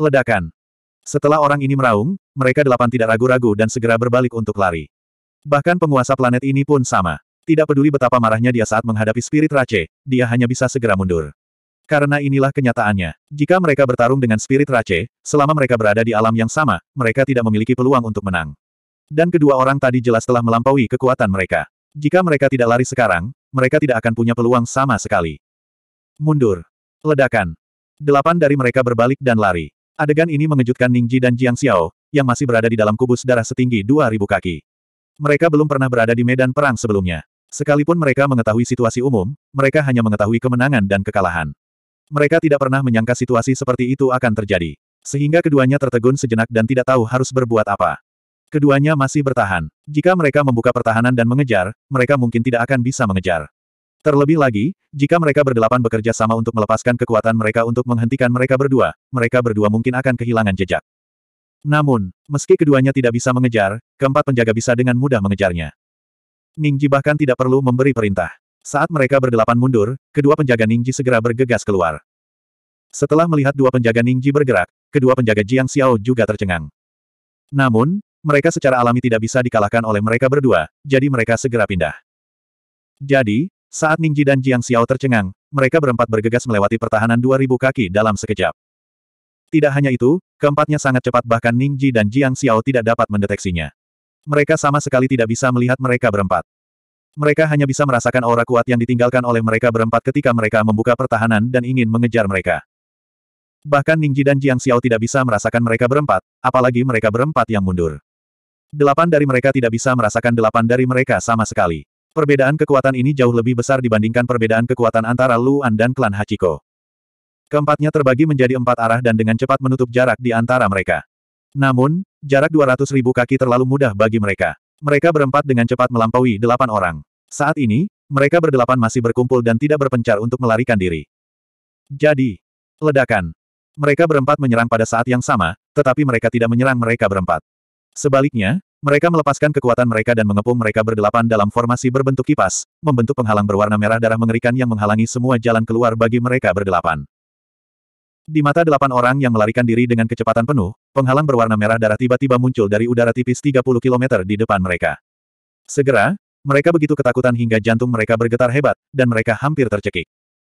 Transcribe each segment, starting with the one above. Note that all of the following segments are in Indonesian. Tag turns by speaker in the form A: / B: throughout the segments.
A: Ledakan. Setelah orang ini meraung, mereka delapan tidak ragu-ragu dan segera berbalik untuk lari. Bahkan penguasa planet ini pun sama. Tidak peduli betapa marahnya dia saat menghadapi spirit race, dia hanya bisa segera mundur. Karena inilah kenyataannya. Jika mereka bertarung dengan spirit race, selama mereka berada di alam yang sama, mereka tidak memiliki peluang untuk menang. Dan kedua orang tadi jelas telah melampaui kekuatan mereka. Jika mereka tidak lari sekarang, mereka tidak akan punya peluang sama sekali. Mundur. Ledakan. Delapan dari mereka berbalik dan lari. Adegan ini mengejutkan Ningji dan Jiang Xiao, yang masih berada di dalam kubus darah setinggi 2000 kaki. Mereka belum pernah berada di medan perang sebelumnya. Sekalipun mereka mengetahui situasi umum, mereka hanya mengetahui kemenangan dan kekalahan. Mereka tidak pernah menyangka situasi seperti itu akan terjadi. Sehingga keduanya tertegun sejenak dan tidak tahu harus berbuat apa. Keduanya masih bertahan. Jika mereka membuka pertahanan dan mengejar, mereka mungkin tidak akan bisa mengejar. Terlebih lagi, jika mereka berdelapan bekerja sama untuk melepaskan kekuatan mereka untuk menghentikan mereka berdua, mereka berdua mungkin akan kehilangan jejak. Namun, meski keduanya tidak bisa mengejar, keempat penjaga bisa dengan mudah mengejarnya. Ningji bahkan tidak perlu memberi perintah. Saat mereka berdelapan mundur, kedua penjaga Ningji segera bergegas keluar. Setelah melihat dua penjaga Ningji bergerak, kedua penjaga Jiang Xiao juga tercengang. Namun, mereka secara alami tidak bisa dikalahkan oleh mereka berdua, jadi mereka segera pindah. Jadi, saat Ningji dan Jiang Xiao tercengang, mereka berempat bergegas melewati pertahanan 2000 kaki dalam sekejap. Tidak hanya itu, keempatnya sangat cepat bahkan Ningji dan Jiang Xiao tidak dapat mendeteksinya. Mereka sama sekali tidak bisa melihat mereka berempat. Mereka hanya bisa merasakan aura kuat yang ditinggalkan oleh mereka berempat ketika mereka membuka pertahanan dan ingin mengejar mereka. Bahkan Ningji dan Jiang Xiao tidak bisa merasakan mereka berempat, apalagi mereka berempat yang mundur. Delapan dari mereka tidak bisa merasakan delapan dari mereka sama sekali. Perbedaan kekuatan ini jauh lebih besar dibandingkan perbedaan kekuatan antara Luan dan klan Hachiko. Keempatnya terbagi menjadi empat arah dan dengan cepat menutup jarak di antara mereka. Namun, jarak 200 ribu kaki terlalu mudah bagi mereka. Mereka berempat dengan cepat melampaui delapan orang. Saat ini, mereka berdelapan masih berkumpul dan tidak berpencar untuk melarikan diri. Jadi, ledakan. Mereka berempat menyerang pada saat yang sama, tetapi mereka tidak menyerang mereka berempat. Sebaliknya, mereka melepaskan kekuatan mereka dan mengepung mereka berdelapan dalam formasi berbentuk kipas, membentuk penghalang berwarna merah darah mengerikan yang menghalangi semua jalan keluar bagi mereka berdelapan. Di mata delapan orang yang melarikan diri dengan kecepatan penuh, penghalang berwarna merah darah tiba-tiba muncul dari udara tipis 30 km di depan mereka. Segera, mereka begitu ketakutan hingga jantung mereka bergetar hebat, dan mereka hampir tercekik.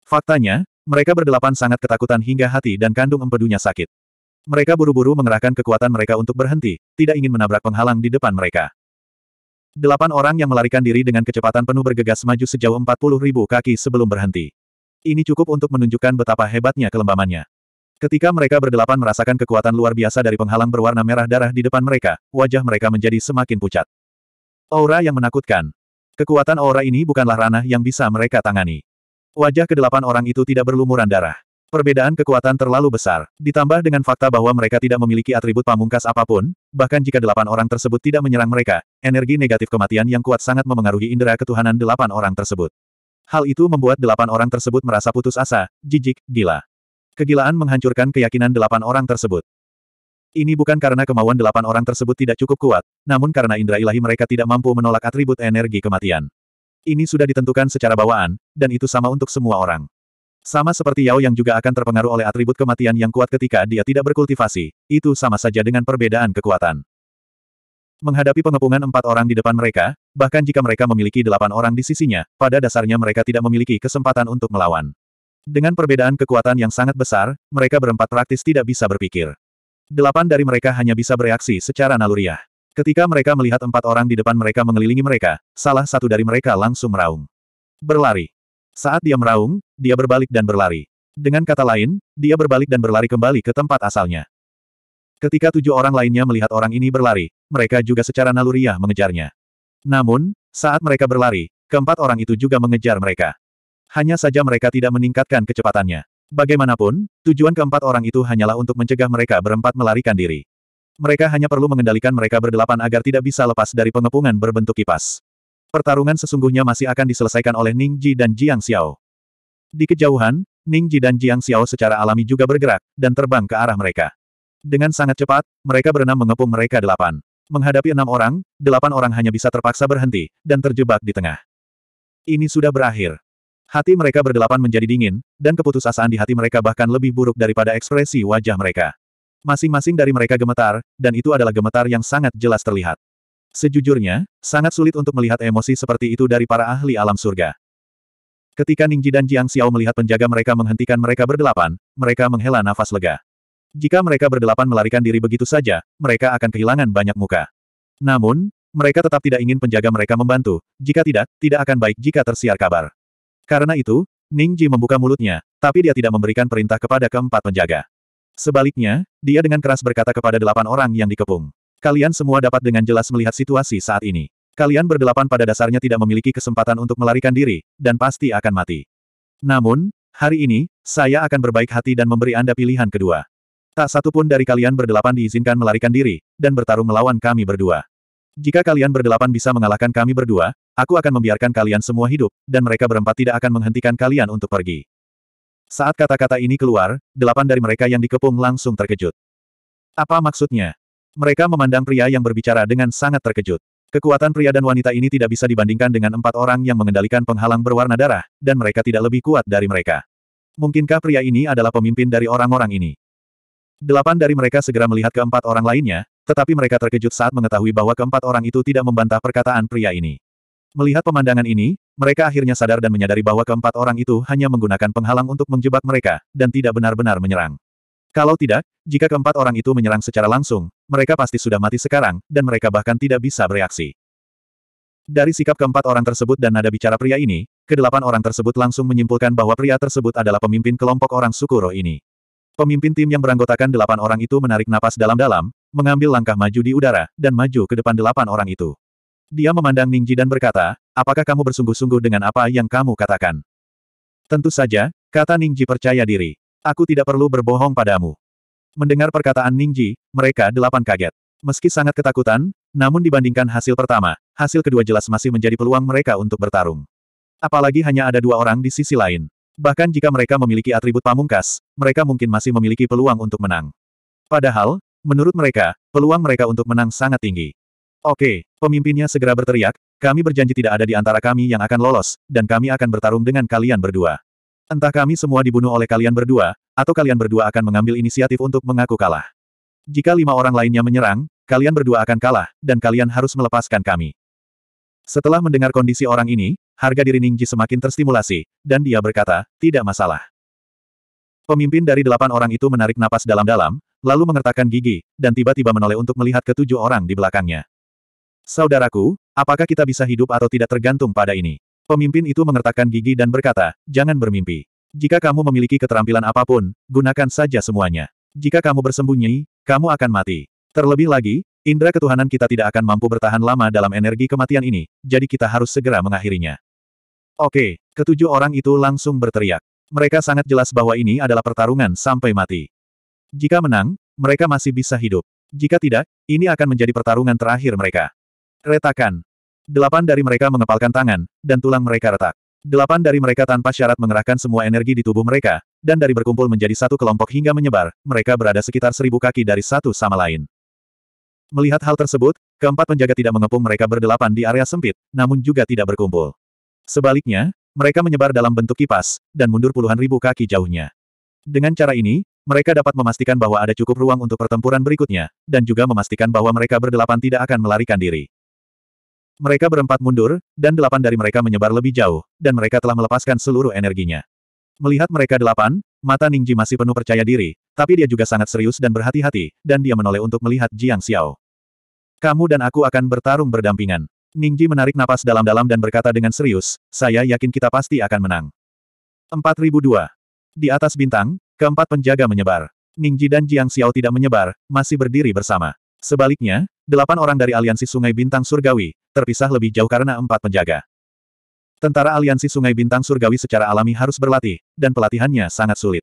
A: Faktanya, mereka berdelapan sangat ketakutan hingga hati dan kandung empedunya sakit. Mereka buru-buru mengerahkan kekuatan mereka untuk berhenti, tidak ingin menabrak penghalang di depan mereka. Delapan orang yang melarikan diri dengan kecepatan penuh bergegas maju sejauh 40 ribu kaki sebelum berhenti. Ini cukup untuk menunjukkan betapa hebatnya kelembamannya. Ketika mereka berdelapan merasakan kekuatan luar biasa dari penghalang berwarna merah darah di depan mereka, wajah mereka menjadi semakin pucat. Aura yang menakutkan. Kekuatan aura ini bukanlah ranah yang bisa mereka tangani. Wajah kedelapan orang itu tidak berlumuran darah. Perbedaan kekuatan terlalu besar, ditambah dengan fakta bahwa mereka tidak memiliki atribut pamungkas apapun, bahkan jika delapan orang tersebut tidak menyerang mereka, energi negatif kematian yang kuat sangat memengaruhi indera ketuhanan delapan orang tersebut. Hal itu membuat delapan orang tersebut merasa putus asa, jijik, gila. Kegilaan menghancurkan keyakinan delapan orang tersebut. Ini bukan karena kemauan delapan orang tersebut tidak cukup kuat, namun karena indera ilahi mereka tidak mampu menolak atribut energi kematian. Ini sudah ditentukan secara bawaan, dan itu sama untuk semua orang. Sama seperti Yao yang juga akan terpengaruh oleh atribut kematian yang kuat ketika dia tidak berkultivasi, itu sama saja dengan perbedaan kekuatan. Menghadapi pengepungan empat orang di depan mereka, bahkan jika mereka memiliki delapan orang di sisinya, pada dasarnya mereka tidak memiliki kesempatan untuk melawan. Dengan perbedaan kekuatan yang sangat besar, mereka berempat praktis tidak bisa berpikir. Delapan dari mereka hanya bisa bereaksi secara naluriah. Ketika mereka melihat empat orang di depan mereka mengelilingi mereka, salah satu dari mereka langsung meraung. Berlari. Saat dia meraung, dia berbalik dan berlari. Dengan kata lain, dia berbalik dan berlari kembali ke tempat asalnya. Ketika tujuh orang lainnya melihat orang ini berlari, mereka juga secara naluriah mengejarnya. Namun, saat mereka berlari, keempat orang itu juga mengejar mereka. Hanya saja mereka tidak meningkatkan kecepatannya. Bagaimanapun, tujuan keempat orang itu hanyalah untuk mencegah mereka berempat melarikan diri. Mereka hanya perlu mengendalikan mereka berdelapan agar tidak bisa lepas dari pengepungan berbentuk kipas. Pertarungan sesungguhnya masih akan diselesaikan oleh Ning Ji dan Jiang Xiao. Di kejauhan, Ning Ji dan Jiang Xiao secara alami juga bergerak, dan terbang ke arah mereka. Dengan sangat cepat, mereka berenam mengepung mereka delapan. Menghadapi enam orang, delapan orang hanya bisa terpaksa berhenti, dan terjebak di tengah. Ini sudah berakhir. Hati mereka berdelapan menjadi dingin, dan keputusasaan di hati mereka bahkan lebih buruk daripada ekspresi wajah mereka. Masing-masing dari mereka gemetar, dan itu adalah gemetar yang sangat jelas terlihat. Sejujurnya, sangat sulit untuk melihat emosi seperti itu dari para ahli alam surga. Ketika Ningji dan Jiang Xiao melihat penjaga mereka menghentikan mereka berdelapan, mereka menghela nafas lega. Jika mereka berdelapan melarikan diri begitu saja, mereka akan kehilangan banyak muka. Namun, mereka tetap tidak ingin penjaga mereka membantu, jika tidak, tidak akan baik jika tersiar kabar. Karena itu, Ningji membuka mulutnya, tapi dia tidak memberikan perintah kepada keempat penjaga. Sebaliknya, dia dengan keras berkata kepada delapan orang yang dikepung. Kalian semua dapat dengan jelas melihat situasi saat ini. Kalian berdelapan pada dasarnya tidak memiliki kesempatan untuk melarikan diri, dan pasti akan mati. Namun, hari ini, saya akan berbaik hati dan memberi Anda pilihan kedua. Tak satupun dari kalian berdelapan diizinkan melarikan diri, dan bertarung melawan kami berdua. Jika kalian berdelapan bisa mengalahkan kami berdua, aku akan membiarkan kalian semua hidup, dan mereka berempat tidak akan menghentikan kalian untuk pergi. Saat kata-kata ini keluar, delapan dari mereka yang dikepung langsung terkejut. Apa maksudnya? Mereka memandang pria yang berbicara dengan sangat terkejut. Kekuatan pria dan wanita ini tidak bisa dibandingkan dengan empat orang yang mengendalikan penghalang berwarna darah, dan mereka tidak lebih kuat dari mereka. Mungkinkah pria ini adalah pemimpin dari orang-orang ini? Delapan dari mereka segera melihat keempat orang lainnya, tetapi mereka terkejut saat mengetahui bahwa keempat orang itu tidak membantah perkataan pria ini. Melihat pemandangan ini, mereka akhirnya sadar dan menyadari bahwa keempat orang itu hanya menggunakan penghalang untuk menjebak mereka, dan tidak benar-benar menyerang. Kalau tidak, jika keempat orang itu menyerang secara langsung, mereka pasti sudah mati sekarang, dan mereka bahkan tidak bisa bereaksi. Dari sikap keempat orang tersebut dan nada bicara pria ini, kedelapan orang tersebut langsung menyimpulkan bahwa pria tersebut adalah pemimpin kelompok orang Sukuro ini. Pemimpin tim yang beranggotakan delapan orang itu menarik napas dalam-dalam, mengambil langkah maju di udara, dan maju ke depan delapan orang itu. Dia memandang Ningji dan berkata, apakah kamu bersungguh-sungguh dengan apa yang kamu katakan? Tentu saja, kata Ningji percaya diri. Aku tidak perlu berbohong padamu. Mendengar perkataan Ningji, mereka delapan kaget. Meski sangat ketakutan, namun dibandingkan hasil pertama, hasil kedua jelas masih menjadi peluang mereka untuk bertarung. Apalagi hanya ada dua orang di sisi lain. Bahkan jika mereka memiliki atribut pamungkas, mereka mungkin masih memiliki peluang untuk menang. Padahal, menurut mereka, peluang mereka untuk menang sangat tinggi. Oke, pemimpinnya segera berteriak, kami berjanji tidak ada di antara kami yang akan lolos, dan kami akan bertarung dengan kalian berdua. Entah kami semua dibunuh oleh kalian berdua, atau kalian berdua akan mengambil inisiatif untuk mengaku kalah. Jika lima orang lainnya menyerang, kalian berdua akan kalah, dan kalian harus melepaskan kami. Setelah mendengar kondisi orang ini, harga diri Ningji semakin terstimulasi, dan dia berkata, tidak masalah. Pemimpin dari delapan orang itu menarik napas dalam-dalam, lalu mengertakkan gigi, dan tiba-tiba menoleh untuk melihat ketujuh orang di belakangnya. Saudaraku, apakah kita bisa hidup atau tidak tergantung pada ini? Pemimpin itu mengertakkan gigi dan berkata, jangan bermimpi. Jika kamu memiliki keterampilan apapun, gunakan saja semuanya. Jika kamu bersembunyi, kamu akan mati. Terlebih lagi, indera ketuhanan kita tidak akan mampu bertahan lama dalam energi kematian ini, jadi kita harus segera mengakhirinya. Oke, ketujuh orang itu langsung berteriak. Mereka sangat jelas bahwa ini adalah pertarungan sampai mati. Jika menang, mereka masih bisa hidup. Jika tidak, ini akan menjadi pertarungan terakhir mereka. Retakan, Delapan dari mereka mengepalkan tangan, dan tulang mereka retak. Delapan dari mereka tanpa syarat mengerahkan semua energi di tubuh mereka, dan dari berkumpul menjadi satu kelompok hingga menyebar, mereka berada sekitar seribu kaki dari satu sama lain. Melihat hal tersebut, keempat penjaga tidak mengepung mereka berdelapan di area sempit, namun juga tidak berkumpul. Sebaliknya, mereka menyebar dalam bentuk kipas, dan mundur puluhan ribu kaki jauhnya. Dengan cara ini, mereka dapat memastikan bahwa ada cukup ruang untuk pertempuran berikutnya, dan juga memastikan bahwa mereka berdelapan tidak akan melarikan diri. Mereka berempat mundur, dan delapan dari mereka menyebar lebih jauh, dan mereka telah melepaskan seluruh energinya. Melihat mereka delapan, mata Ningji masih penuh percaya diri, tapi dia juga sangat serius dan berhati-hati, dan dia menoleh untuk melihat Jiang Xiao. Kamu dan aku akan bertarung berdampingan. Ningji menarik napas dalam-dalam dan berkata dengan serius, saya yakin kita pasti akan menang. 4002. Di atas bintang, keempat penjaga menyebar. Ningji dan Jiang Xiao tidak menyebar, masih berdiri bersama. Sebaliknya, delapan orang dari Aliansi Sungai Bintang Surgawi, terpisah lebih jauh karena empat penjaga. Tentara Aliansi Sungai Bintang Surgawi secara alami harus berlatih, dan pelatihannya sangat sulit.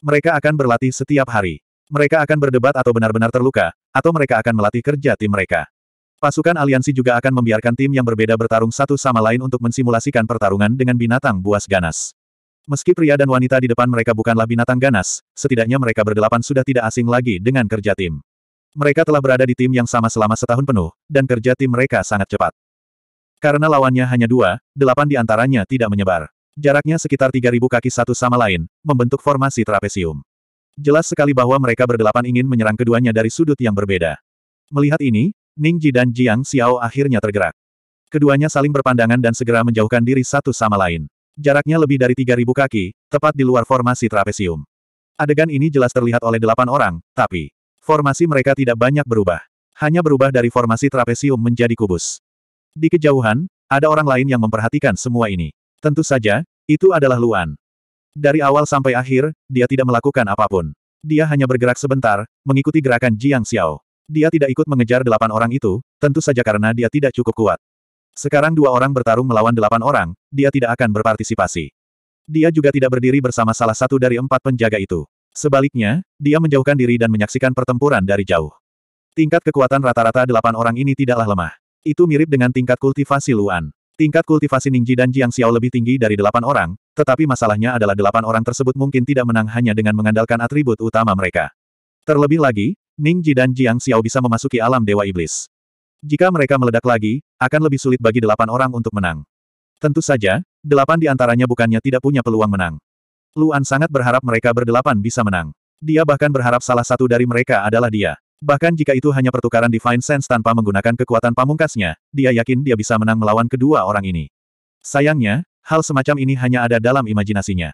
A: Mereka akan berlatih setiap hari. Mereka akan berdebat atau benar-benar terluka, atau mereka akan melatih kerja tim mereka. Pasukan aliansi juga akan membiarkan tim yang berbeda bertarung satu sama lain untuk mensimulasikan pertarungan dengan binatang buas ganas. Meski pria dan wanita di depan mereka bukanlah binatang ganas, setidaknya mereka berdelapan sudah tidak asing lagi dengan kerja tim. Mereka telah berada di tim yang sama selama setahun penuh, dan kerja tim mereka sangat cepat. Karena lawannya hanya dua, delapan di antaranya tidak menyebar. Jaraknya sekitar 3.000 kaki satu sama lain, membentuk formasi trapesium. Jelas sekali bahwa mereka berdelapan ingin menyerang keduanya dari sudut yang berbeda. Melihat ini, Ning Ji dan Jiang Xiao akhirnya tergerak. Keduanya saling berpandangan dan segera menjauhkan diri satu sama lain. Jaraknya lebih dari 3.000 kaki, tepat di luar formasi trapesium. Adegan ini jelas terlihat oleh delapan orang, tapi Formasi mereka tidak banyak berubah. Hanya berubah dari formasi trapesium menjadi kubus. Di kejauhan, ada orang lain yang memperhatikan semua ini. Tentu saja, itu adalah Luan. Dari awal sampai akhir, dia tidak melakukan apapun. Dia hanya bergerak sebentar, mengikuti gerakan Jiang Xiao. Dia tidak ikut mengejar delapan orang itu, tentu saja karena dia tidak cukup kuat. Sekarang dua orang bertarung melawan delapan orang, dia tidak akan berpartisipasi. Dia juga tidak berdiri bersama salah satu dari empat penjaga itu. Sebaliknya, dia menjauhkan diri dan menyaksikan pertempuran dari jauh. Tingkat kekuatan rata-rata delapan orang ini tidaklah lemah. Itu mirip dengan tingkat kultivasi Luan. Tingkat kultivasi Ningji dan Jiang Xiao lebih tinggi dari delapan orang, tetapi masalahnya adalah delapan orang tersebut mungkin tidak menang hanya dengan mengandalkan atribut utama mereka. Terlebih lagi, Ningji dan Jiang Xiao bisa memasuki alam Dewa Iblis. Jika mereka meledak lagi, akan lebih sulit bagi delapan orang untuk menang. Tentu saja, delapan di antaranya bukannya tidak punya peluang menang. Luan sangat berharap mereka berdelapan bisa menang. Dia bahkan berharap salah satu dari mereka adalah dia. Bahkan jika itu hanya pertukaran Divine Sense tanpa menggunakan kekuatan pamungkasnya, dia yakin dia bisa menang melawan kedua orang ini. Sayangnya, hal semacam ini hanya ada dalam imajinasinya.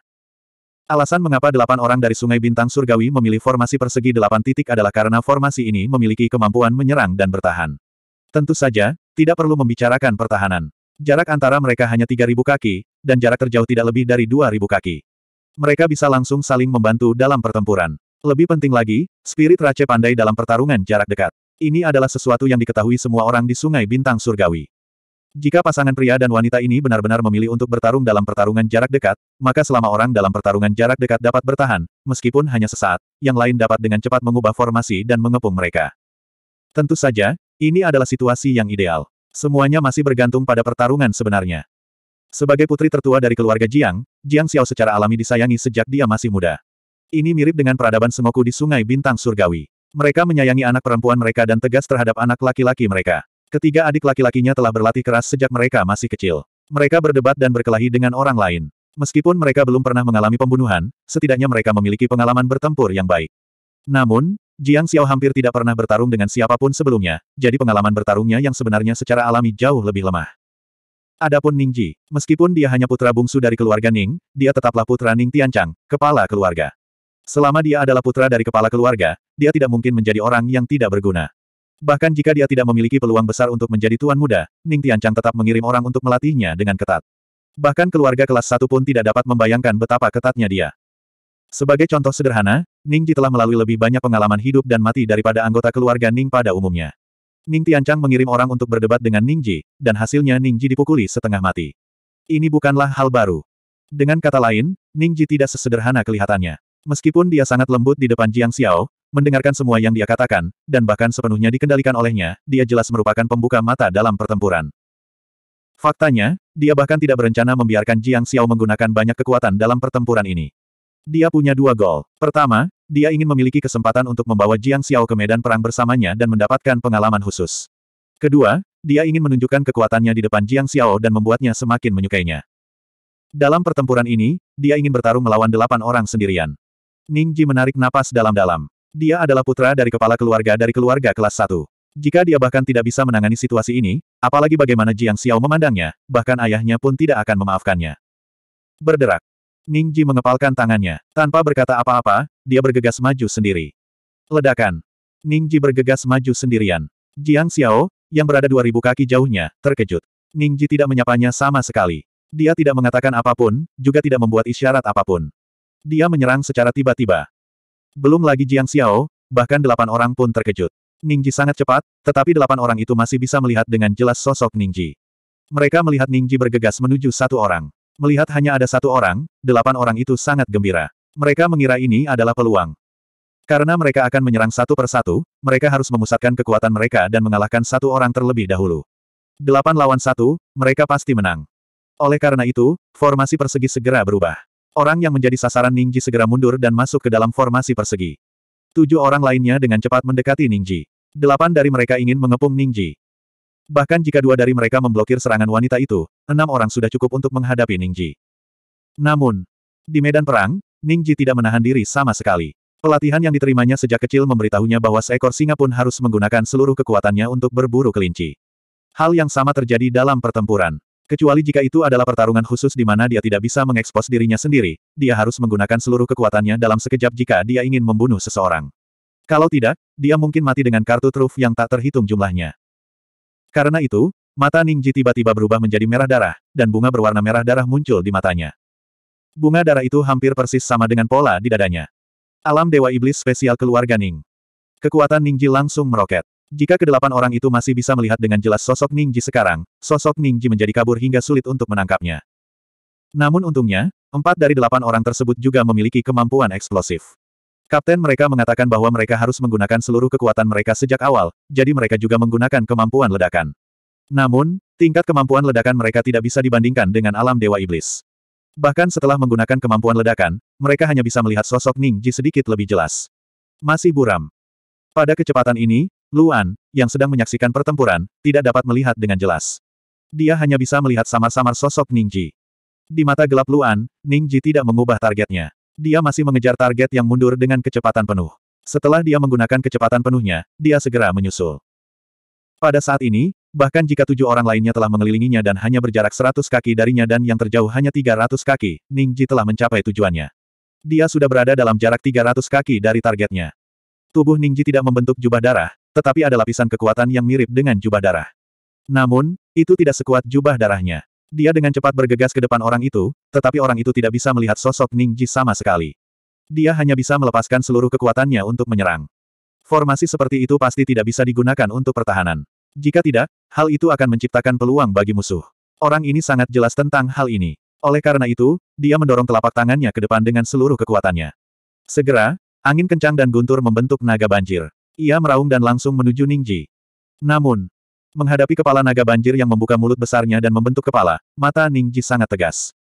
A: Alasan mengapa delapan orang dari Sungai Bintang Surgawi memilih formasi persegi delapan titik adalah karena formasi ini memiliki kemampuan menyerang dan bertahan. Tentu saja, tidak perlu membicarakan pertahanan. Jarak antara mereka hanya 3.000 kaki, dan jarak terjauh tidak lebih dari 2.000 kaki mereka bisa langsung saling membantu dalam pertempuran. Lebih penting lagi, spirit raja pandai dalam pertarungan jarak dekat. Ini adalah sesuatu yang diketahui semua orang di Sungai Bintang Surgawi. Jika pasangan pria dan wanita ini benar-benar memilih untuk bertarung dalam pertarungan jarak dekat, maka selama orang dalam pertarungan jarak dekat dapat bertahan, meskipun hanya sesaat, yang lain dapat dengan cepat mengubah formasi dan mengepung mereka. Tentu saja, ini adalah situasi yang ideal. Semuanya masih bergantung pada pertarungan sebenarnya. Sebagai putri tertua dari keluarga Jiang, Jiang Xiao secara alami disayangi sejak dia masih muda. Ini mirip dengan peradaban Sengoku di Sungai Bintang Surgawi. Mereka menyayangi anak perempuan mereka dan tegas terhadap anak laki-laki mereka. Ketiga adik laki-lakinya telah berlatih keras sejak mereka masih kecil. Mereka berdebat dan berkelahi dengan orang lain. Meskipun mereka belum pernah mengalami pembunuhan, setidaknya mereka memiliki pengalaman bertempur yang baik. Namun, Jiang Xiao hampir tidak pernah bertarung dengan siapapun sebelumnya, jadi pengalaman bertarungnya yang sebenarnya secara alami jauh lebih lemah. Adapun Ning Ji, meskipun dia hanya putra bungsu dari keluarga Ning, dia tetaplah putra Ning Tianchang, kepala keluarga. Selama dia adalah putra dari kepala keluarga, dia tidak mungkin menjadi orang yang tidak berguna. Bahkan jika dia tidak memiliki peluang besar untuk menjadi tuan muda, Ning Tianchang tetap mengirim orang untuk melatihnya dengan ketat. Bahkan keluarga kelas satu pun tidak dapat membayangkan betapa ketatnya dia. Sebagai contoh sederhana, Ning Ji telah melalui lebih banyak pengalaman hidup dan mati daripada anggota keluarga Ning pada umumnya. Ning Tianchang mengirim orang untuk berdebat dengan Ning Ji, dan hasilnya Ning Ji dipukuli setengah mati. Ini bukanlah hal baru. Dengan kata lain, Ning Ji tidak sesederhana kelihatannya. Meskipun dia sangat lembut di depan Jiang Xiao, mendengarkan semua yang dia katakan, dan bahkan sepenuhnya dikendalikan olehnya, dia jelas merupakan pembuka mata dalam pertempuran. Faktanya, dia bahkan tidak berencana membiarkan Jiang Xiao menggunakan banyak kekuatan dalam pertempuran ini. Dia punya dua gol. Pertama, dia ingin memiliki kesempatan untuk membawa Jiang Xiao ke medan perang bersamanya dan mendapatkan pengalaman khusus. Kedua, dia ingin menunjukkan kekuatannya di depan Jiang Xiao dan membuatnya semakin menyukainya. Dalam pertempuran ini, dia ingin bertarung melawan delapan orang sendirian. Ning Ji menarik napas dalam-dalam. Dia adalah putra dari kepala keluarga dari keluarga kelas satu. Jika dia bahkan tidak bisa menangani situasi ini, apalagi bagaimana Jiang Xiao memandangnya, bahkan ayahnya pun tidak akan memaafkannya. Berderak, Ning Ji mengepalkan tangannya. Tanpa berkata apa-apa, dia bergegas maju sendiri. Ledakan. Ning Ji bergegas maju sendirian. Jiang Xiao, yang berada 2000 kaki jauhnya, terkejut. Ning Ji tidak menyapanya sama sekali. Dia tidak mengatakan apapun, juga tidak membuat isyarat apapun. Dia menyerang secara tiba-tiba. Belum lagi Jiang Xiao, bahkan delapan orang pun terkejut. Ning Ji sangat cepat, tetapi delapan orang itu masih bisa melihat dengan jelas sosok Ning Ji. Mereka melihat Ning Ji bergegas menuju satu orang. Melihat hanya ada satu orang, delapan orang itu sangat gembira. Mereka mengira ini adalah peluang. Karena mereka akan menyerang satu persatu, mereka harus memusatkan kekuatan mereka dan mengalahkan satu orang terlebih dahulu. Delapan lawan satu, mereka pasti menang. Oleh karena itu, formasi persegi segera berubah. Orang yang menjadi sasaran Ningji segera mundur dan masuk ke dalam formasi persegi. Tujuh orang lainnya dengan cepat mendekati Ningji. Delapan dari mereka ingin mengepung Ningji. Bahkan jika dua dari mereka memblokir serangan wanita itu, enam orang sudah cukup untuk menghadapi Ningji. Namun, di medan perang, Ningji tidak menahan diri sama sekali. Pelatihan yang diterimanya sejak kecil memberitahunya bahwa seekor singa pun harus menggunakan seluruh kekuatannya untuk berburu kelinci. Hal yang sama terjadi dalam pertempuran. Kecuali jika itu adalah pertarungan khusus di mana dia tidak bisa mengekspos dirinya sendiri, dia harus menggunakan seluruh kekuatannya dalam sekejap jika dia ingin membunuh seseorang. Kalau tidak, dia mungkin mati dengan kartu truf yang tak terhitung jumlahnya. Karena itu, mata Ningji tiba-tiba berubah menjadi merah darah, dan bunga berwarna merah darah muncul di matanya. Bunga darah itu hampir persis sama dengan pola di dadanya. Alam Dewa Iblis spesial keluarga Ning. Kekuatan Ningji langsung meroket. Jika kedelapan orang itu masih bisa melihat dengan jelas sosok Ningji sekarang, sosok Ningji menjadi kabur hingga sulit untuk menangkapnya. Namun untungnya, empat dari delapan orang tersebut juga memiliki kemampuan eksplosif. Kapten mereka mengatakan bahwa mereka harus menggunakan seluruh kekuatan mereka sejak awal, jadi mereka juga menggunakan kemampuan ledakan. Namun, tingkat kemampuan ledakan mereka tidak bisa dibandingkan dengan alam Dewa Iblis. Bahkan setelah menggunakan kemampuan ledakan, mereka hanya bisa melihat sosok Ning Ji sedikit lebih jelas. Masih buram. Pada kecepatan ini, Luan, yang sedang menyaksikan pertempuran, tidak dapat melihat dengan jelas. Dia hanya bisa melihat samar-samar sosok Ning Ji. Di mata gelap Luan, Ning Ji tidak mengubah targetnya. Dia masih mengejar target yang mundur dengan kecepatan penuh. Setelah dia menggunakan kecepatan penuhnya, dia segera menyusul. Pada saat ini, bahkan jika tujuh orang lainnya telah mengelilinginya dan hanya berjarak seratus kaki darinya dan yang terjauh hanya tiga ratus kaki, Ning Ji telah mencapai tujuannya. Dia sudah berada dalam jarak tiga ratus kaki dari targetnya. Tubuh Ning Ji tidak membentuk jubah darah, tetapi ada lapisan kekuatan yang mirip dengan jubah darah. Namun, itu tidak sekuat jubah darahnya. Dia dengan cepat bergegas ke depan orang itu, tetapi orang itu tidak bisa melihat sosok Ning Ji sama sekali. Dia hanya bisa melepaskan seluruh kekuatannya untuk menyerang. Formasi seperti itu pasti tidak bisa digunakan untuk pertahanan. Jika tidak, hal itu akan menciptakan peluang bagi musuh. Orang ini sangat jelas tentang hal ini. Oleh karena itu, dia mendorong telapak tangannya ke depan dengan seluruh kekuatannya. Segera, angin kencang dan guntur membentuk naga banjir. Ia meraung dan langsung menuju Ningji. Namun, Menghadapi kepala naga banjir yang membuka mulut besarnya dan membentuk kepala, mata Ningji sangat tegas.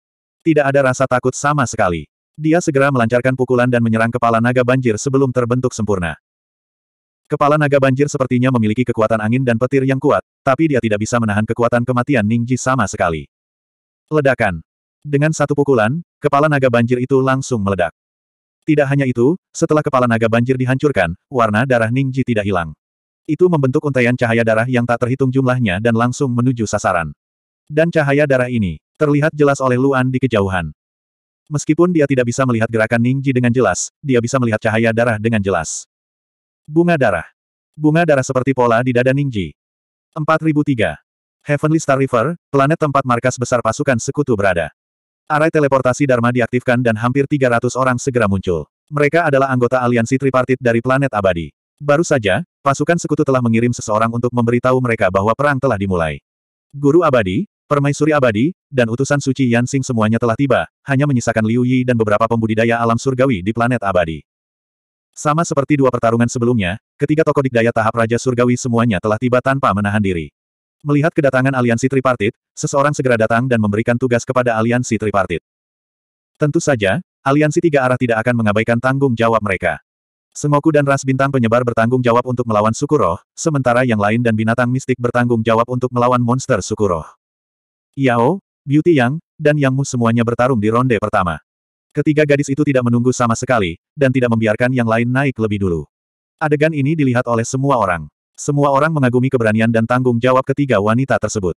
A: Tidak ada rasa takut sama sekali. Dia segera melancarkan pukulan dan menyerang kepala naga banjir sebelum terbentuk sempurna. Kepala naga banjir sepertinya memiliki kekuatan angin dan petir yang kuat, tapi dia tidak bisa menahan kekuatan kematian Ningji sama sekali. Ledakan. Dengan satu pukulan, kepala naga banjir itu langsung meledak. Tidak hanya itu, setelah kepala naga banjir dihancurkan, warna darah Ningji tidak hilang. Itu membentuk untaian cahaya darah yang tak terhitung jumlahnya dan langsung menuju sasaran. Dan cahaya darah ini, terlihat jelas oleh Luan di kejauhan. Meskipun dia tidak bisa melihat gerakan Ningji dengan jelas, dia bisa melihat cahaya darah dengan jelas. Bunga darah. Bunga darah seperti pola di dada Ningji. 4003. Heavenly Star River, planet tempat markas besar pasukan sekutu berada. Arai teleportasi Dharma diaktifkan dan hampir 300 orang segera muncul. Mereka adalah anggota aliansi tripartit dari planet abadi. Baru saja, pasukan sekutu telah mengirim seseorang untuk memberitahu mereka bahwa perang telah dimulai. Guru abadi, permaisuri abadi, dan utusan suci Yansing semuanya telah tiba, hanya menyisakan Liu Yi dan beberapa pembudidaya alam surgawi di planet abadi. Sama seperti dua pertarungan sebelumnya, ketiga tokoh dikdaya tahap Raja Surgawi semuanya telah tiba tanpa menahan diri. Melihat kedatangan aliansi tripartit, seseorang segera datang dan memberikan tugas kepada aliansi tripartit. Tentu saja, aliansi tiga arah tidak akan mengabaikan tanggung jawab mereka. Sengoku dan ras bintang penyebar bertanggung jawab untuk melawan suku roh, sementara yang lain dan binatang mistik bertanggung jawab untuk melawan monster suku roh. Yao, Beauty Yang, dan Yang Mu semuanya bertarung di ronde pertama. Ketiga gadis itu tidak menunggu sama sekali, dan tidak membiarkan yang lain naik lebih dulu. Adegan ini dilihat oleh semua orang. Semua orang mengagumi keberanian dan tanggung jawab ketiga wanita tersebut.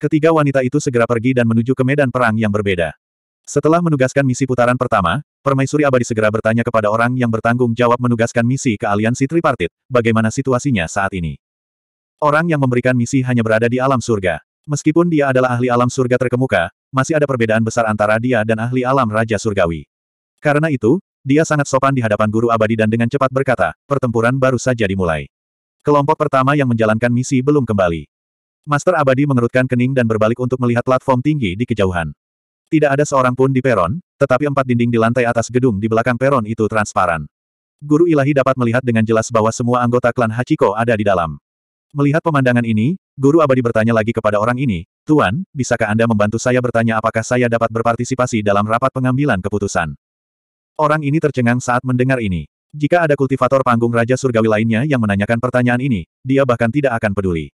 A: Ketiga wanita itu segera pergi dan menuju ke medan perang yang berbeda. Setelah menugaskan misi putaran pertama, Permaisuri abadi segera bertanya kepada orang yang bertanggung jawab menugaskan misi ke aliansi tripartit, bagaimana situasinya saat ini. Orang yang memberikan misi hanya berada di alam surga. Meskipun dia adalah ahli alam surga terkemuka, masih ada perbedaan besar antara dia dan ahli alam Raja Surgawi. Karena itu, dia sangat sopan di hadapan guru abadi dan dengan cepat berkata, pertempuran baru saja dimulai. Kelompok pertama yang menjalankan misi belum kembali. Master abadi mengerutkan kening dan berbalik untuk melihat platform tinggi di kejauhan. Tidak ada seorang pun di peron, tetapi empat dinding di lantai atas gedung di belakang peron itu transparan. Guru ilahi dapat melihat dengan jelas bahwa semua anggota klan Hachiko ada di dalam. Melihat pemandangan ini, Guru Abadi bertanya lagi kepada orang ini, Tuan, bisakah Anda membantu saya bertanya apakah saya dapat berpartisipasi dalam rapat pengambilan keputusan? Orang ini tercengang saat mendengar ini. Jika ada kultivator panggung Raja Surgawi lainnya yang menanyakan pertanyaan ini, dia bahkan tidak akan peduli.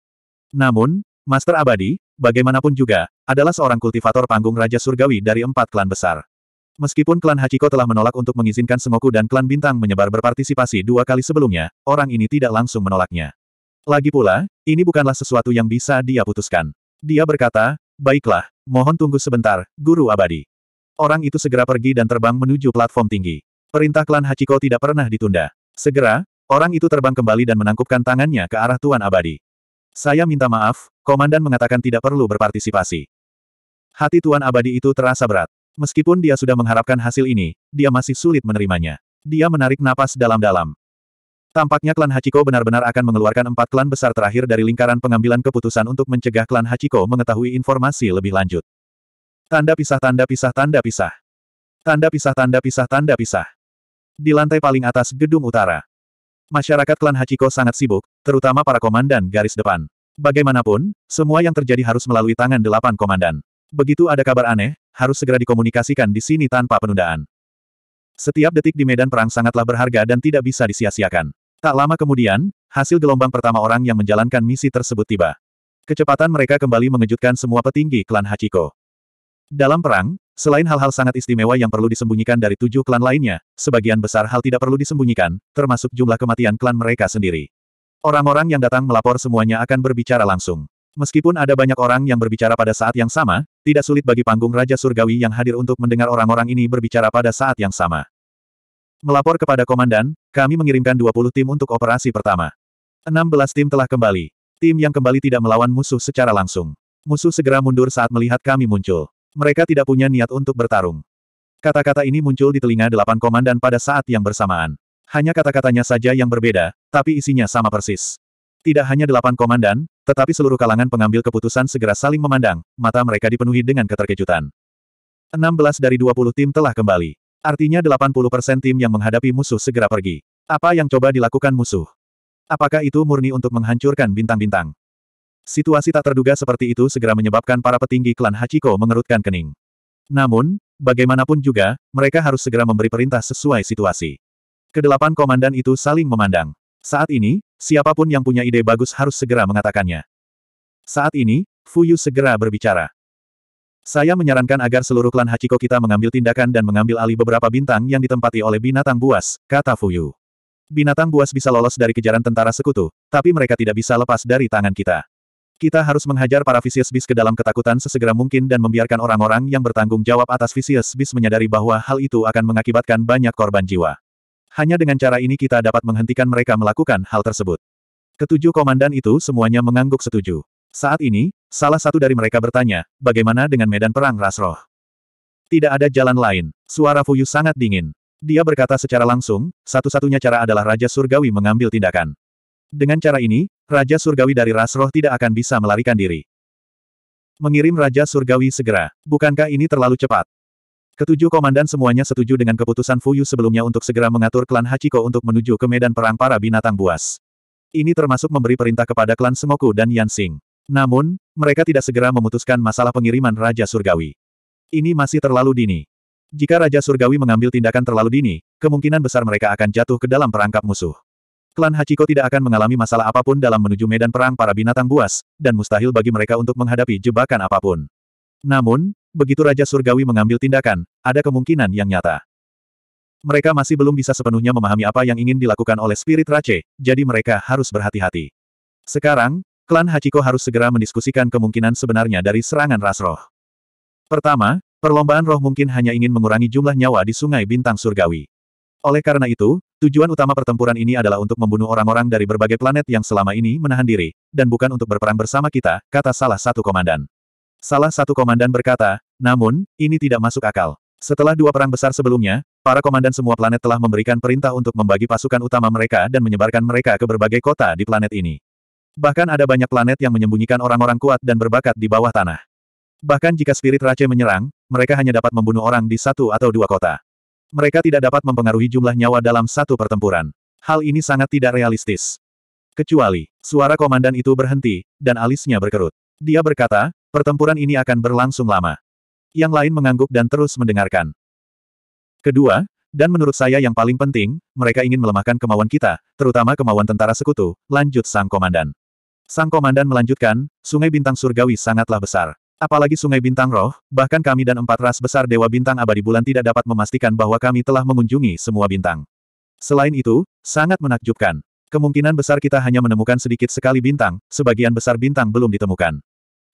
A: Namun, Master Abadi, bagaimanapun juga, adalah seorang kultivator panggung Raja Surgawi dari empat klan besar. Meskipun klan Hachiko telah menolak untuk mengizinkan semoku dan klan Bintang menyebar berpartisipasi dua kali sebelumnya, orang ini tidak langsung menolaknya. Lagi pula, ini bukanlah sesuatu yang bisa dia putuskan. Dia berkata, baiklah, mohon tunggu sebentar, guru abadi. Orang itu segera pergi dan terbang menuju platform tinggi. Perintah klan Hachiko tidak pernah ditunda. Segera, orang itu terbang kembali dan menangkupkan tangannya ke arah Tuan Abadi. Saya minta maaf, komandan mengatakan tidak perlu berpartisipasi. Hati Tuan Abadi itu terasa berat. Meskipun dia sudah mengharapkan hasil ini, dia masih sulit menerimanya. Dia menarik napas dalam-dalam. Tampaknya klan Hachiko benar-benar akan mengeluarkan empat klan besar terakhir dari lingkaran pengambilan keputusan untuk mencegah klan Hachiko mengetahui informasi lebih lanjut. Tanda pisah tanda pisah tanda pisah. Tanda pisah tanda pisah tanda pisah. Di lantai paling atas gedung utara, Masyarakat klan Hachiko sangat sibuk, terutama para komandan garis depan. Bagaimanapun, semua yang terjadi harus melalui tangan delapan komandan. Begitu ada kabar aneh, harus segera dikomunikasikan di sini tanpa penundaan. Setiap detik di medan perang sangatlah berharga dan tidak bisa disia-siakan. Tak lama kemudian, hasil gelombang pertama orang yang menjalankan misi tersebut tiba. Kecepatan mereka kembali mengejutkan semua petinggi klan Hachiko. Dalam perang, Selain hal-hal sangat istimewa yang perlu disembunyikan dari tujuh klan lainnya, sebagian besar hal tidak perlu disembunyikan, termasuk jumlah kematian klan mereka sendiri. Orang-orang yang datang melapor semuanya akan berbicara langsung. Meskipun ada banyak orang yang berbicara pada saat yang sama, tidak sulit bagi panggung Raja Surgawi yang hadir untuk mendengar orang-orang ini berbicara pada saat yang sama. Melapor kepada komandan, kami mengirimkan 20 tim untuk operasi pertama. 16 tim telah kembali. Tim yang kembali tidak melawan musuh secara langsung. Musuh segera mundur saat melihat kami muncul. Mereka tidak punya niat untuk bertarung. Kata-kata ini muncul di telinga delapan komandan pada saat yang bersamaan. Hanya kata-katanya saja yang berbeda, tapi isinya sama persis. Tidak hanya delapan komandan, tetapi seluruh kalangan pengambil keputusan segera saling memandang, mata mereka dipenuhi dengan keterkejutan. 16 dari 20 tim telah kembali. Artinya 80% tim yang menghadapi musuh segera pergi. Apa yang coba dilakukan musuh? Apakah itu murni untuk menghancurkan bintang-bintang? Situasi tak terduga seperti itu segera menyebabkan para petinggi klan Hachiko mengerutkan kening. Namun, bagaimanapun juga, mereka harus segera memberi perintah sesuai situasi. Kedelapan komandan itu saling memandang. Saat ini, siapapun yang punya ide bagus harus segera mengatakannya. Saat ini, Fuyu segera berbicara. Saya menyarankan agar seluruh klan Hachiko kita mengambil tindakan dan mengambil alih beberapa bintang yang ditempati oleh binatang buas, kata Fuyu. Binatang buas bisa lolos dari kejaran tentara sekutu, tapi mereka tidak bisa lepas dari tangan kita. Kita harus menghajar para Vicious Beast ke dalam ketakutan sesegera mungkin dan membiarkan orang-orang yang bertanggung jawab atas Vicious Beast menyadari bahwa hal itu akan mengakibatkan banyak korban jiwa. Hanya dengan cara ini kita dapat menghentikan mereka melakukan hal tersebut. Ketujuh komandan itu semuanya mengangguk setuju. Saat ini, salah satu dari mereka bertanya, bagaimana dengan medan perang Rasroh? Tidak ada jalan lain. Suara Fuyu sangat dingin. Dia berkata secara langsung, satu-satunya cara adalah Raja Surgawi mengambil tindakan. Dengan cara ini, Raja Surgawi dari ras roh tidak akan bisa melarikan diri. Mengirim Raja Surgawi segera. Bukankah ini terlalu cepat? Ketujuh komandan semuanya setuju dengan keputusan Fuyu sebelumnya untuk segera mengatur klan Hachiko untuk menuju ke medan perang para binatang buas. Ini termasuk memberi perintah kepada klan Semoku dan Yansing. Namun, mereka tidak segera memutuskan masalah pengiriman Raja Surgawi. Ini masih terlalu dini. Jika Raja Surgawi mengambil tindakan terlalu dini, kemungkinan besar mereka akan jatuh ke dalam perangkap musuh klan Hachiko tidak akan mengalami masalah apapun dalam menuju medan perang para binatang buas, dan mustahil bagi mereka untuk menghadapi jebakan apapun. Namun, begitu Raja Surgawi mengambil tindakan, ada kemungkinan yang nyata. Mereka masih belum bisa sepenuhnya memahami apa yang ingin dilakukan oleh Spirit Rache, jadi mereka harus berhati-hati. Sekarang, klan Hachiko harus segera mendiskusikan kemungkinan sebenarnya dari serangan ras roh. Pertama, perlombaan roh mungkin hanya ingin mengurangi jumlah nyawa di Sungai Bintang Surgawi. Oleh karena itu, tujuan utama pertempuran ini adalah untuk membunuh orang-orang dari berbagai planet yang selama ini menahan diri, dan bukan untuk berperang bersama kita, kata salah satu komandan. Salah satu komandan berkata, namun, ini tidak masuk akal. Setelah dua perang besar sebelumnya, para komandan semua planet telah memberikan perintah untuk membagi pasukan utama mereka dan menyebarkan mereka ke berbagai kota di planet ini. Bahkan ada banyak planet yang menyembunyikan orang-orang kuat dan berbakat di bawah tanah. Bahkan jika spirit Rache menyerang, mereka hanya dapat membunuh orang di satu atau dua kota mereka tidak dapat mempengaruhi jumlah nyawa dalam satu pertempuran. Hal ini sangat tidak realistis. Kecuali, suara komandan itu berhenti, dan alisnya berkerut. Dia berkata, pertempuran ini akan berlangsung lama. Yang lain mengangguk dan terus mendengarkan. Kedua, dan menurut saya yang paling penting, mereka ingin melemahkan kemauan kita, terutama kemauan tentara sekutu, lanjut sang komandan. Sang komandan melanjutkan, sungai bintang surgawi sangatlah besar. Apalagi Sungai Bintang Roh, bahkan kami dan empat ras besar Dewa Bintang Abadi Bulan tidak dapat memastikan bahwa kami telah mengunjungi semua bintang. Selain itu, sangat menakjubkan. Kemungkinan besar kita hanya menemukan sedikit sekali bintang, sebagian besar bintang belum ditemukan.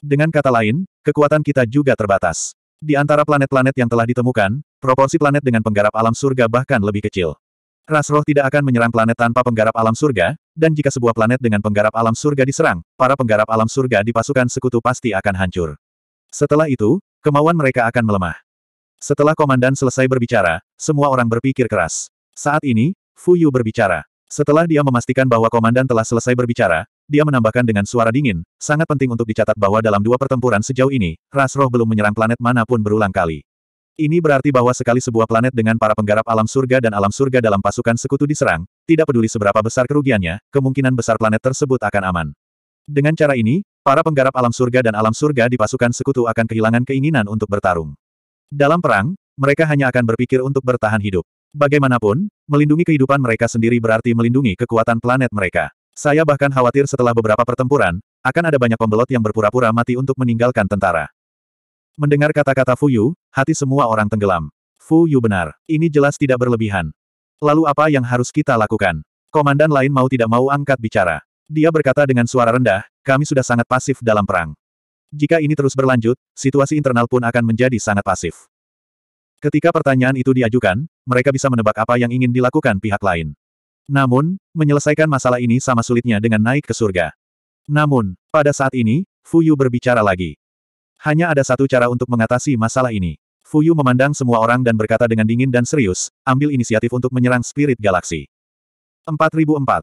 A: Dengan kata lain, kekuatan kita juga terbatas. Di antara planet-planet yang telah ditemukan, proporsi planet dengan penggarap alam surga bahkan lebih kecil. Ras roh tidak akan menyerang planet tanpa penggarap alam surga, dan jika sebuah planet dengan penggarap alam surga diserang, para penggarap alam surga di pasukan sekutu pasti akan hancur. Setelah itu, kemauan mereka akan melemah. Setelah komandan selesai berbicara, semua orang berpikir keras. Saat ini, Fu Yu berbicara. Setelah dia memastikan bahwa komandan telah selesai berbicara, dia menambahkan dengan suara dingin, sangat penting untuk dicatat bahwa dalam dua pertempuran sejauh ini, ras roh belum menyerang planet manapun berulang kali. Ini berarti bahwa sekali sebuah planet dengan para penggarap alam surga dan alam surga dalam pasukan sekutu diserang, tidak peduli seberapa besar kerugiannya, kemungkinan besar planet tersebut akan aman. Dengan cara ini, Para penggarap alam surga dan alam surga di pasukan sekutu akan kehilangan keinginan untuk bertarung. Dalam perang, mereka hanya akan berpikir untuk bertahan hidup. Bagaimanapun, melindungi kehidupan mereka sendiri berarti melindungi kekuatan planet mereka. Saya bahkan khawatir setelah beberapa pertempuran, akan ada banyak pembelot yang berpura-pura mati untuk meninggalkan tentara. Mendengar kata-kata Fu Yu, hati semua orang tenggelam. Fu Yu benar, ini jelas tidak berlebihan. Lalu apa yang harus kita lakukan? Komandan lain mau tidak mau angkat bicara. Dia berkata dengan suara rendah, kami sudah sangat pasif dalam perang. Jika ini terus berlanjut, situasi internal pun akan menjadi sangat pasif. Ketika pertanyaan itu diajukan, mereka bisa menebak apa yang ingin dilakukan pihak lain. Namun, menyelesaikan masalah ini sama sulitnya dengan naik ke surga. Namun, pada saat ini, Fuyu berbicara lagi. Hanya ada satu cara untuk mengatasi masalah ini. Fuyu memandang semua orang dan berkata dengan dingin dan serius, ambil inisiatif untuk menyerang spirit galaksi. 4004.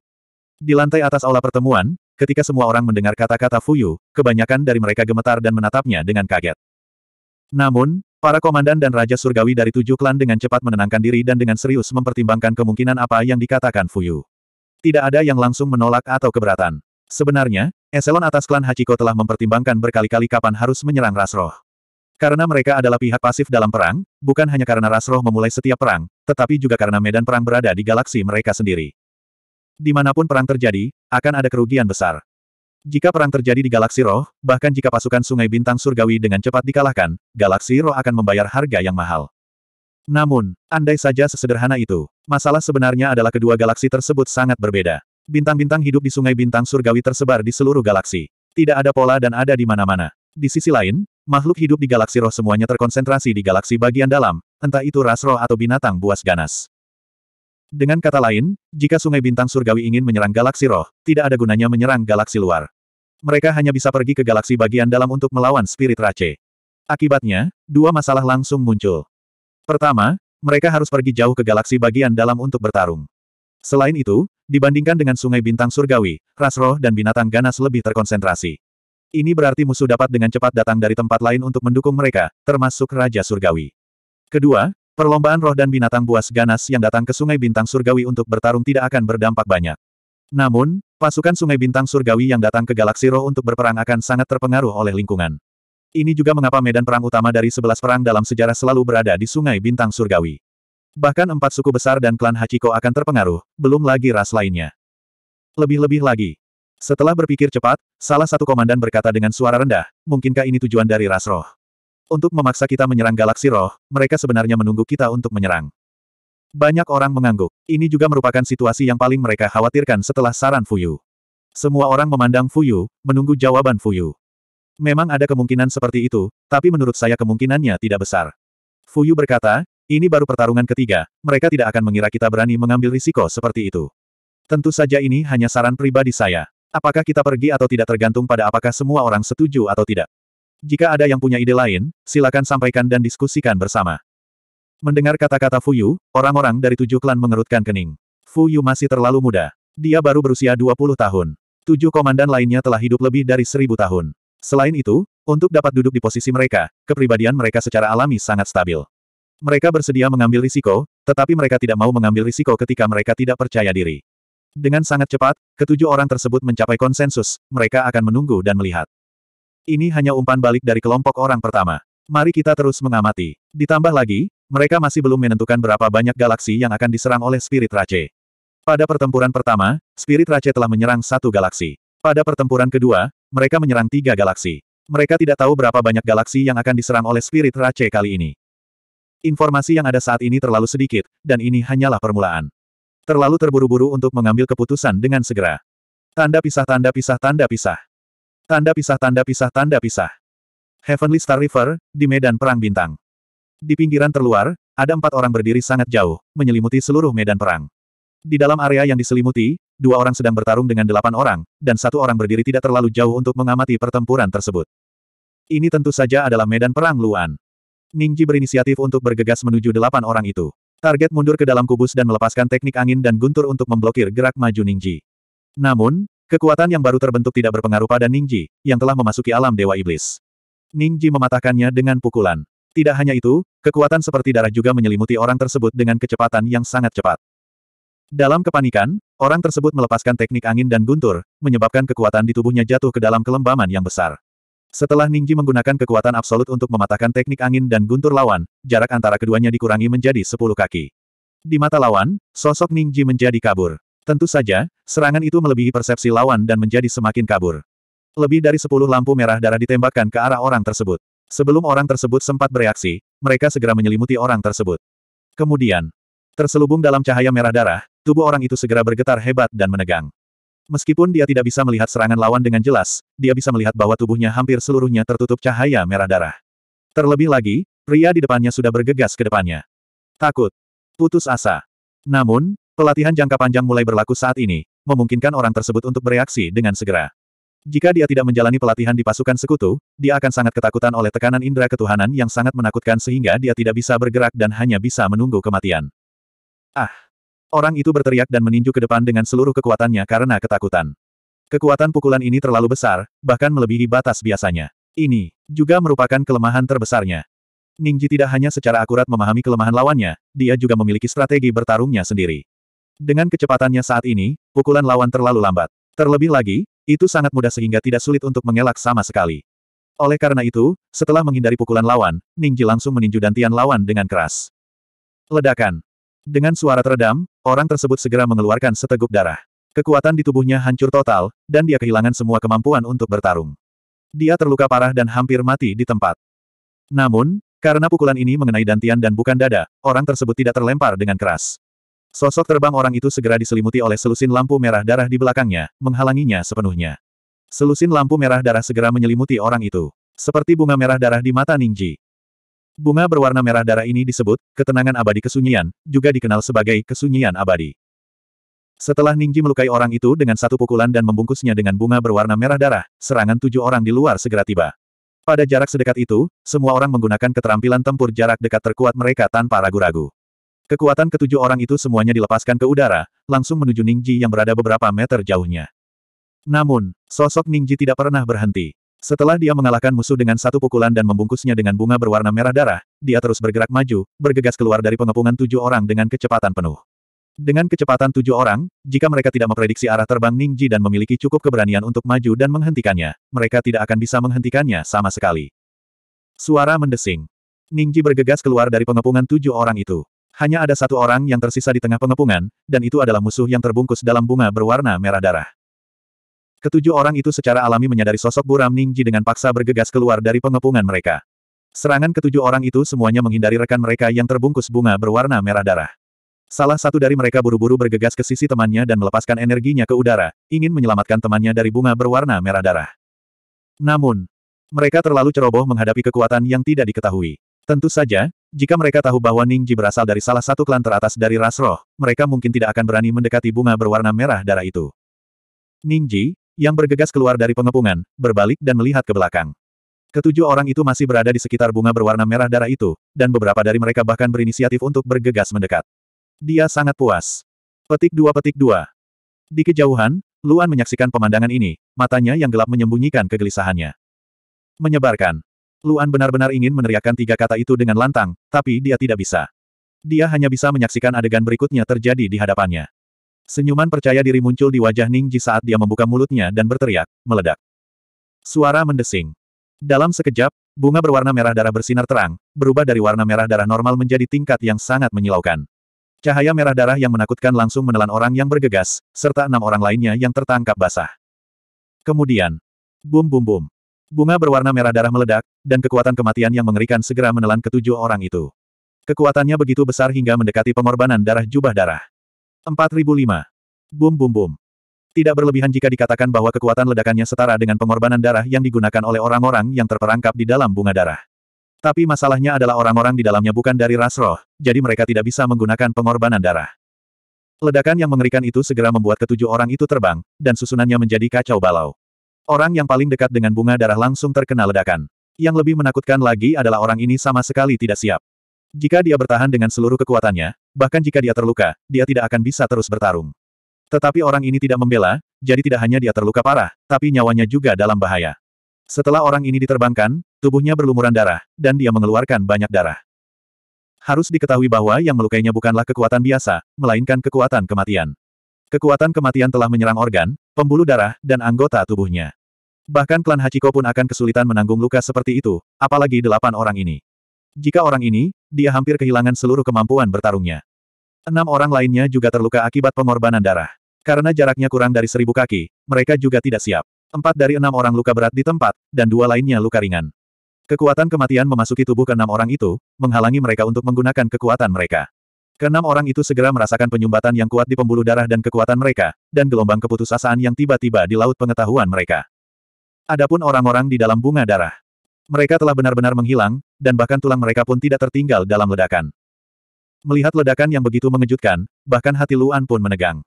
A: Di lantai atas aula pertemuan, ketika semua orang mendengar kata-kata Fuyu, kebanyakan dari mereka gemetar dan menatapnya dengan kaget. Namun, para komandan dan Raja Surgawi dari tujuh klan dengan cepat menenangkan diri dan dengan serius mempertimbangkan kemungkinan apa yang dikatakan Fuyu. Tidak ada yang langsung menolak atau keberatan. Sebenarnya, eselon atas klan Hachiko telah mempertimbangkan berkali-kali kapan harus menyerang Rasroh. Karena mereka adalah pihak pasif dalam perang, bukan hanya karena Rasroh memulai setiap perang, tetapi juga karena medan perang berada di galaksi mereka sendiri. Dimanapun perang terjadi, akan ada kerugian besar. Jika perang terjadi di galaksi roh, bahkan jika pasukan sungai bintang surgawi dengan cepat dikalahkan, galaksi roh akan membayar harga yang mahal. Namun, andai saja sesederhana itu, masalah sebenarnya adalah kedua galaksi tersebut sangat berbeda. Bintang-bintang hidup di sungai bintang surgawi tersebar di seluruh galaksi. Tidak ada pola dan ada di mana-mana. Di sisi lain, makhluk hidup di galaksi roh semuanya terkonsentrasi di galaksi bagian dalam, entah itu ras roh atau binatang buas ganas. Dengan kata lain, jika Sungai Bintang Surgawi ingin menyerang galaksi roh, tidak ada gunanya menyerang galaksi luar. Mereka hanya bisa pergi ke galaksi bagian dalam untuk melawan spirit race. Akibatnya, dua masalah langsung muncul. Pertama, mereka harus pergi jauh ke galaksi bagian dalam untuk bertarung. Selain itu, dibandingkan dengan Sungai Bintang Surgawi, ras roh dan binatang ganas lebih terkonsentrasi. Ini berarti musuh dapat dengan cepat datang dari tempat lain untuk mendukung mereka, termasuk Raja Surgawi. Kedua, Perlombaan roh dan binatang buas ganas yang datang ke Sungai Bintang Surgawi untuk bertarung tidak akan berdampak banyak. Namun, pasukan Sungai Bintang Surgawi yang datang ke Galaksi Roh untuk berperang akan sangat terpengaruh oleh lingkungan. Ini juga mengapa medan perang utama dari sebelas perang dalam sejarah selalu berada di Sungai Bintang Surgawi. Bahkan empat suku besar dan klan Hachiko akan terpengaruh, belum lagi ras lainnya. Lebih-lebih lagi. Setelah berpikir cepat, salah satu komandan berkata dengan suara rendah, mungkinkah ini tujuan dari ras roh? Untuk memaksa kita menyerang galaksi roh, mereka sebenarnya menunggu kita untuk menyerang. Banyak orang mengangguk. Ini juga merupakan situasi yang paling mereka khawatirkan setelah saran Fuyu. Semua orang memandang Fuyu, menunggu jawaban Fuyu. Memang ada kemungkinan seperti itu, tapi menurut saya kemungkinannya tidak besar. Fuyu berkata, ini baru pertarungan ketiga, mereka tidak akan mengira kita berani mengambil risiko seperti itu. Tentu saja ini hanya saran pribadi saya. Apakah kita pergi atau tidak tergantung pada apakah semua orang setuju atau tidak. Jika ada yang punya ide lain, silakan sampaikan dan diskusikan bersama. Mendengar kata-kata Fuyu, orang-orang dari tujuh klan mengerutkan kening. Fuyu masih terlalu muda. Dia baru berusia 20 tahun. Tujuh komandan lainnya telah hidup lebih dari seribu tahun. Selain itu, untuk dapat duduk di posisi mereka, kepribadian mereka secara alami sangat stabil. Mereka bersedia mengambil risiko, tetapi mereka tidak mau mengambil risiko ketika mereka tidak percaya diri. Dengan sangat cepat, ketujuh orang tersebut mencapai konsensus, mereka akan menunggu dan melihat. Ini hanya umpan balik dari kelompok orang pertama. Mari kita terus mengamati. Ditambah lagi, mereka masih belum menentukan berapa banyak galaksi yang akan diserang oleh Spirit Race. Pada pertempuran pertama, Spirit Race telah menyerang satu galaksi. Pada pertempuran kedua, mereka menyerang tiga galaksi. Mereka tidak tahu berapa banyak galaksi yang akan diserang oleh Spirit Race kali ini. Informasi yang ada saat ini terlalu sedikit, dan ini hanyalah permulaan. Terlalu terburu-buru untuk mengambil keputusan dengan segera. Tanda pisah tanda pisah tanda pisah. Tanda pisah tanda pisah tanda pisah. Heavenly Star River, di medan perang bintang. Di pinggiran terluar, ada empat orang berdiri sangat jauh, menyelimuti seluruh medan perang. Di dalam area yang diselimuti, dua orang sedang bertarung dengan delapan orang, dan satu orang berdiri tidak terlalu jauh untuk mengamati pertempuran tersebut. Ini tentu saja adalah medan perang Luan. Ningji berinisiatif untuk bergegas menuju delapan orang itu. Target mundur ke dalam kubus dan melepaskan teknik angin dan guntur untuk memblokir gerak maju Ningji. Namun, Kekuatan yang baru terbentuk tidak berpengaruh pada Ningji, yang telah memasuki alam Dewa Iblis. Ningji mematahkannya dengan pukulan. Tidak hanya itu, kekuatan seperti darah juga menyelimuti orang tersebut dengan kecepatan yang sangat cepat. Dalam kepanikan, orang tersebut melepaskan teknik angin dan guntur, menyebabkan kekuatan di tubuhnya jatuh ke dalam kelembaman yang besar. Setelah Ningji menggunakan kekuatan absolut untuk mematahkan teknik angin dan guntur lawan, jarak antara keduanya dikurangi menjadi 10 kaki. Di mata lawan, sosok Ningji menjadi kabur. Tentu saja, serangan itu melebihi persepsi lawan dan menjadi semakin kabur. Lebih dari sepuluh lampu merah darah ditembakkan ke arah orang tersebut. Sebelum orang tersebut sempat bereaksi, mereka segera menyelimuti orang tersebut. Kemudian, terselubung dalam cahaya merah darah, tubuh orang itu segera bergetar hebat dan menegang. Meskipun dia tidak bisa melihat serangan lawan dengan jelas, dia bisa melihat bahwa tubuhnya hampir seluruhnya tertutup cahaya merah darah. Terlebih lagi, pria di depannya sudah bergegas ke depannya. Takut. Putus asa. Namun, Pelatihan jangka panjang mulai berlaku saat ini, memungkinkan orang tersebut untuk bereaksi dengan segera. Jika dia tidak menjalani pelatihan di pasukan sekutu, dia akan sangat ketakutan oleh tekanan indera ketuhanan yang sangat menakutkan sehingga dia tidak bisa bergerak dan hanya bisa menunggu kematian. Ah! Orang itu berteriak dan meninju ke depan dengan seluruh kekuatannya karena ketakutan. Kekuatan pukulan ini terlalu besar, bahkan melebihi batas biasanya. Ini juga merupakan kelemahan terbesarnya. Ningji tidak hanya secara akurat memahami kelemahan lawannya, dia juga memiliki strategi bertarungnya sendiri. Dengan kecepatannya saat ini, pukulan lawan terlalu lambat. Terlebih lagi, itu sangat mudah sehingga tidak sulit untuk mengelak sama sekali. Oleh karena itu, setelah menghindari pukulan lawan, Ningji langsung meninju dantian lawan dengan keras. Ledakan. Dengan suara teredam, orang tersebut segera mengeluarkan seteguk darah. Kekuatan di tubuhnya hancur total, dan dia kehilangan semua kemampuan untuk bertarung. Dia terluka parah dan hampir mati di tempat. Namun, karena pukulan ini mengenai dantian dan bukan dada, orang tersebut tidak terlempar dengan keras. Sosok terbang orang itu segera diselimuti oleh selusin lampu merah darah di belakangnya, menghalanginya sepenuhnya. Selusin lampu merah darah segera menyelimuti orang itu. Seperti bunga merah darah di mata Ningji. Bunga berwarna merah darah ini disebut, ketenangan abadi kesunyian, juga dikenal sebagai kesunyian abadi. Setelah Ningji melukai orang itu dengan satu pukulan dan membungkusnya dengan bunga berwarna merah darah, serangan tujuh orang di luar segera tiba. Pada jarak sedekat itu, semua orang menggunakan keterampilan tempur jarak dekat terkuat mereka tanpa ragu-ragu. Kekuatan ketujuh orang itu semuanya dilepaskan ke udara, langsung menuju Ningji yang berada beberapa meter jauhnya. Namun, sosok Ningji tidak pernah berhenti. Setelah dia mengalahkan musuh dengan satu pukulan dan membungkusnya dengan bunga berwarna merah darah, dia terus bergerak maju, bergegas keluar dari pengepungan tujuh orang dengan kecepatan penuh. Dengan kecepatan tujuh orang, jika mereka tidak memprediksi arah terbang Ningji dan memiliki cukup keberanian untuk maju dan menghentikannya, mereka tidak akan bisa menghentikannya sama sekali. Suara mendesing. Ningji bergegas keluar dari pengepungan tujuh orang itu. Hanya ada satu orang yang tersisa di tengah pengepungan, dan itu adalah musuh yang terbungkus dalam bunga berwarna merah darah. Ketujuh orang itu secara alami menyadari sosok Buram Ningji dengan paksa bergegas keluar dari pengepungan mereka. Serangan ketujuh orang itu semuanya menghindari rekan mereka yang terbungkus bunga berwarna merah darah. Salah satu dari mereka buru-buru bergegas ke sisi temannya dan melepaskan energinya ke udara, ingin menyelamatkan temannya dari bunga berwarna merah darah. Namun, mereka terlalu ceroboh menghadapi kekuatan yang tidak diketahui. Tentu saja, jika mereka tahu bahwa Ningji berasal dari salah satu klan teratas dari ras roh, mereka mungkin tidak akan berani mendekati bunga berwarna merah darah itu. Ningji, yang bergegas keluar dari pengepungan, berbalik dan melihat ke belakang. Ketujuh orang itu masih berada di sekitar bunga berwarna merah darah itu, dan beberapa dari mereka bahkan berinisiatif untuk bergegas mendekat. Dia sangat puas. Petik dua petik dua. Di kejauhan, Luan menyaksikan pemandangan ini, matanya yang gelap menyembunyikan kegelisahannya. Menyebarkan. Luan benar-benar ingin meneriakkan tiga kata itu dengan lantang, tapi dia tidak bisa. Dia hanya bisa menyaksikan adegan berikutnya terjadi di hadapannya. Senyuman percaya diri muncul di wajah Ningji saat dia membuka mulutnya dan berteriak, meledak. Suara mendesing. Dalam sekejap, bunga berwarna merah darah bersinar terang, berubah dari warna merah darah normal menjadi tingkat yang sangat menyilaukan. Cahaya merah darah yang menakutkan langsung menelan orang yang bergegas, serta enam orang lainnya yang tertangkap basah. Kemudian, bum bum bum. Bunga berwarna merah darah meledak, dan kekuatan kematian yang mengerikan segera menelan ketujuh orang itu. Kekuatannya begitu besar hingga mendekati pengorbanan darah jubah darah. 4005. Bum bum bum. Tidak berlebihan jika dikatakan bahwa kekuatan ledakannya setara dengan pengorbanan darah yang digunakan oleh orang-orang yang terperangkap di dalam bunga darah. Tapi masalahnya adalah orang-orang di dalamnya bukan dari ras roh, jadi mereka tidak bisa menggunakan pengorbanan darah. Ledakan yang mengerikan itu segera membuat ketujuh orang itu terbang, dan susunannya menjadi kacau balau. Orang yang paling dekat dengan bunga darah langsung terkena ledakan. Yang lebih menakutkan lagi adalah orang ini sama sekali tidak siap. Jika dia bertahan dengan seluruh kekuatannya, bahkan jika dia terluka, dia tidak akan bisa terus bertarung. Tetapi orang ini tidak membela, jadi tidak hanya dia terluka parah, tapi nyawanya juga dalam bahaya. Setelah orang ini diterbangkan, tubuhnya berlumuran darah, dan dia mengeluarkan banyak darah. Harus diketahui bahwa yang melukainya bukanlah kekuatan biasa, melainkan kekuatan kematian. Kekuatan kematian telah menyerang organ, pembuluh darah, dan anggota tubuhnya. Bahkan klan Hachiko pun akan kesulitan menanggung luka seperti itu, apalagi delapan orang ini. Jika orang ini, dia hampir kehilangan seluruh kemampuan bertarungnya. Enam orang lainnya juga terluka akibat pengorbanan darah. Karena jaraknya kurang dari seribu kaki, mereka juga tidak siap. Empat dari enam orang luka berat di tempat, dan dua lainnya luka ringan. Kekuatan kematian memasuki tubuh keenam orang itu, menghalangi mereka untuk menggunakan kekuatan mereka. Keenam orang itu segera merasakan penyumbatan yang kuat di pembuluh darah dan kekuatan mereka, dan gelombang keputusasaan yang tiba-tiba di laut pengetahuan mereka. Adapun orang-orang di dalam bunga darah. Mereka telah benar-benar menghilang, dan bahkan tulang mereka pun tidak tertinggal dalam ledakan. Melihat ledakan yang begitu mengejutkan, bahkan hati Luan pun menegang.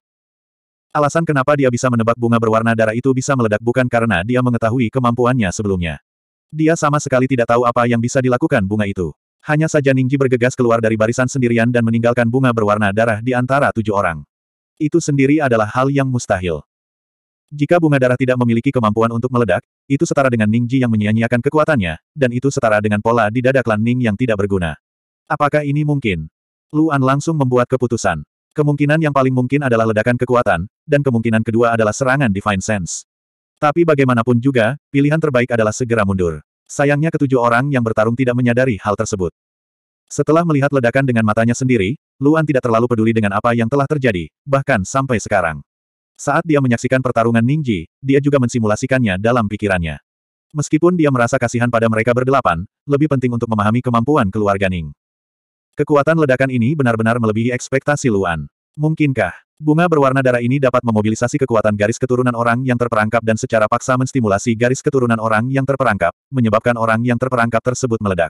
A: Alasan kenapa dia bisa menebak bunga berwarna darah itu bisa meledak bukan karena dia mengetahui kemampuannya sebelumnya. Dia sama sekali tidak tahu apa yang bisa dilakukan bunga itu. Hanya saja Ningji bergegas keluar dari barisan sendirian dan meninggalkan bunga berwarna darah di antara tujuh orang. Itu sendiri adalah hal yang mustahil. Jika bunga darah tidak memiliki kemampuan untuk meledak, itu setara dengan Ningji yang menyia-nyiakan kekuatannya, dan itu setara dengan pola di dada klan Ning yang tidak berguna. Apakah ini mungkin? Luan langsung membuat keputusan. Kemungkinan yang paling mungkin adalah ledakan kekuatan, dan kemungkinan kedua adalah serangan Divine Sense. Tapi bagaimanapun juga, pilihan terbaik adalah segera mundur. Sayangnya ketujuh orang yang bertarung tidak menyadari hal tersebut. Setelah melihat ledakan dengan matanya sendiri, Luan tidak terlalu peduli dengan apa yang telah terjadi, bahkan sampai sekarang. Saat dia menyaksikan pertarungan Ningji, dia juga mensimulasikannya dalam pikirannya. Meskipun dia merasa kasihan pada mereka berdelapan, lebih penting untuk memahami kemampuan keluarga Ning. Kekuatan ledakan ini benar-benar melebihi ekspektasi Luan. Mungkinkah, bunga berwarna darah ini dapat memobilisasi kekuatan garis keturunan orang yang terperangkap dan secara paksa menstimulasi garis keturunan orang yang terperangkap, menyebabkan orang yang terperangkap tersebut meledak.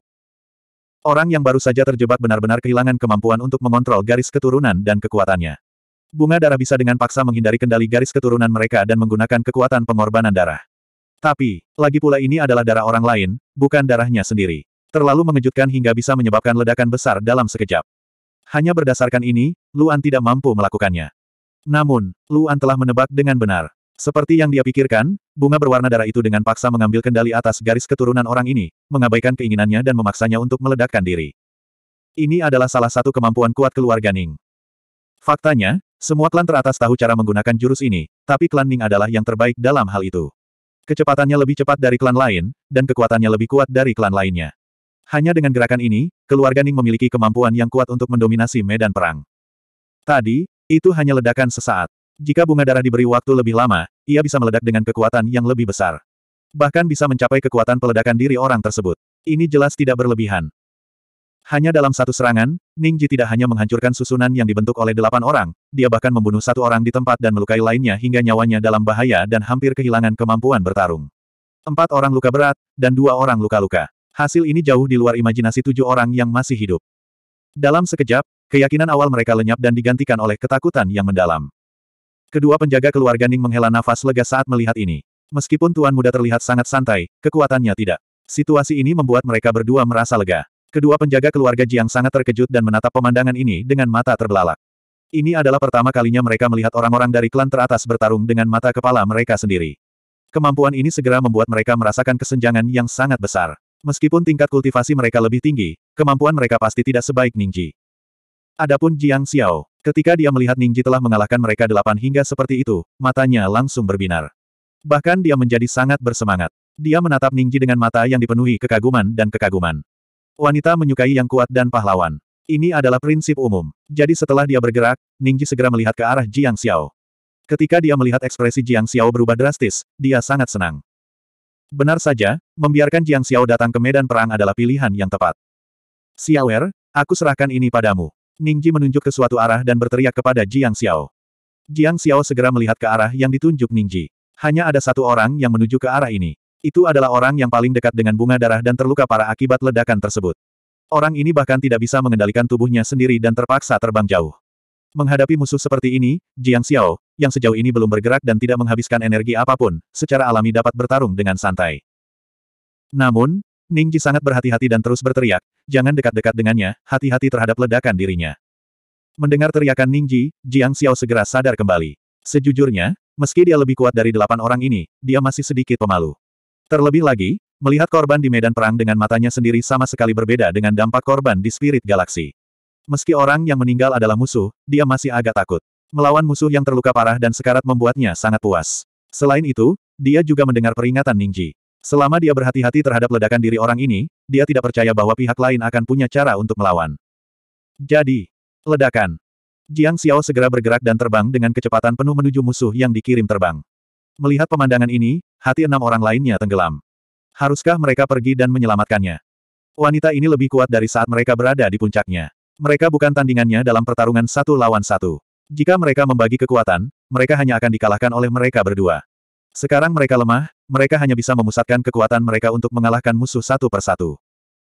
A: Orang yang baru saja terjebak benar-benar kehilangan kemampuan untuk mengontrol garis keturunan dan kekuatannya. Bunga darah bisa dengan paksa menghindari kendali garis keturunan mereka dan menggunakan kekuatan pengorbanan darah. Tapi, lagi pula ini adalah darah orang lain, bukan darahnya sendiri. Terlalu mengejutkan hingga bisa menyebabkan ledakan besar dalam sekejap. Hanya berdasarkan ini, Luan tidak mampu melakukannya. Namun, Luan telah menebak dengan benar. Seperti yang dia pikirkan, bunga berwarna darah itu dengan paksa mengambil kendali atas garis keturunan orang ini, mengabaikan keinginannya dan memaksanya untuk meledakkan diri. Ini adalah salah satu kemampuan kuat keluarga Ning. Faktanya, semua klan teratas tahu cara menggunakan jurus ini, tapi klan Ning adalah yang terbaik dalam hal itu. Kecepatannya lebih cepat dari klan lain, dan kekuatannya lebih kuat dari klan lainnya. Hanya dengan gerakan ini, keluarga Ning memiliki kemampuan yang kuat untuk mendominasi medan perang. Tadi, itu hanya ledakan sesaat. Jika bunga darah diberi waktu lebih lama, ia bisa meledak dengan kekuatan yang lebih besar. Bahkan bisa mencapai kekuatan peledakan diri orang tersebut. Ini jelas tidak berlebihan. Hanya dalam satu serangan, Ning Ji tidak hanya menghancurkan susunan yang dibentuk oleh delapan orang, dia bahkan membunuh satu orang di tempat dan melukai lainnya hingga nyawanya dalam bahaya dan hampir kehilangan kemampuan bertarung. Empat orang luka berat, dan dua orang luka-luka. Hasil ini jauh di luar imajinasi tujuh orang yang masih hidup. Dalam sekejap, keyakinan awal mereka lenyap dan digantikan oleh ketakutan yang mendalam. Kedua penjaga keluarga Ning menghela nafas lega saat melihat ini. Meskipun tuan muda terlihat sangat santai, kekuatannya tidak. Situasi ini membuat mereka berdua merasa lega. Kedua penjaga keluarga Jiang sangat terkejut dan menatap pemandangan ini dengan mata terbelalak. Ini adalah pertama kalinya mereka melihat orang-orang dari klan teratas bertarung dengan mata kepala mereka sendiri. Kemampuan ini segera membuat mereka merasakan kesenjangan yang sangat besar. Meskipun tingkat kultivasi mereka lebih tinggi, kemampuan mereka pasti tidak sebaik Ningji. Adapun Jiang Xiao, ketika dia melihat Ningji telah mengalahkan mereka delapan hingga seperti itu, matanya langsung berbinar. Bahkan dia menjadi sangat bersemangat. Dia menatap Ningji dengan mata yang dipenuhi kekaguman dan kekaguman. Wanita menyukai yang kuat dan pahlawan. Ini adalah prinsip umum. Jadi setelah dia bergerak, Ningji segera melihat ke arah Jiang Xiao. Ketika dia melihat ekspresi Jiang Xiao berubah drastis, dia sangat senang. Benar saja, membiarkan Jiang Xiao datang ke medan perang adalah pilihan yang tepat. Xiao Er, aku serahkan ini padamu. Ningji menunjuk ke suatu arah dan berteriak kepada Jiang Xiao. Jiang Xiao segera melihat ke arah yang ditunjuk Ningji. Hanya ada satu orang yang menuju ke arah ini. Itu adalah orang yang paling dekat dengan bunga darah dan terluka parah akibat ledakan tersebut. Orang ini bahkan tidak bisa mengendalikan tubuhnya sendiri dan terpaksa terbang jauh. Menghadapi musuh seperti ini, Jiang Xiao, yang sejauh ini belum bergerak dan tidak menghabiskan energi apapun, secara alami dapat bertarung dengan santai. Namun, Ning Ji sangat berhati-hati dan terus berteriak, jangan dekat-dekat dengannya, hati-hati terhadap ledakan dirinya. Mendengar teriakan Ning Ji, Jiang Xiao segera sadar kembali. Sejujurnya, meski dia lebih kuat dari delapan orang ini, dia masih sedikit pemalu. Terlebih lagi, melihat korban di medan perang dengan matanya sendiri sama sekali berbeda dengan dampak korban di spirit galaksi. Meski orang yang meninggal adalah musuh, dia masih agak takut. Melawan musuh yang terluka parah dan sekarat membuatnya sangat puas. Selain itu, dia juga mendengar peringatan Ningji. Selama dia berhati-hati terhadap ledakan diri orang ini, dia tidak percaya bahwa pihak lain akan punya cara untuk melawan. Jadi, ledakan. Jiang Xiao segera bergerak dan terbang dengan kecepatan penuh menuju musuh yang dikirim terbang. Melihat pemandangan ini, hati enam orang lainnya tenggelam. Haruskah mereka pergi dan menyelamatkannya? Wanita ini lebih kuat dari saat mereka berada di puncaknya. Mereka bukan tandingannya dalam pertarungan satu lawan satu. Jika mereka membagi kekuatan, mereka hanya akan dikalahkan oleh mereka berdua. Sekarang mereka lemah, mereka hanya bisa memusatkan kekuatan mereka untuk mengalahkan musuh satu persatu.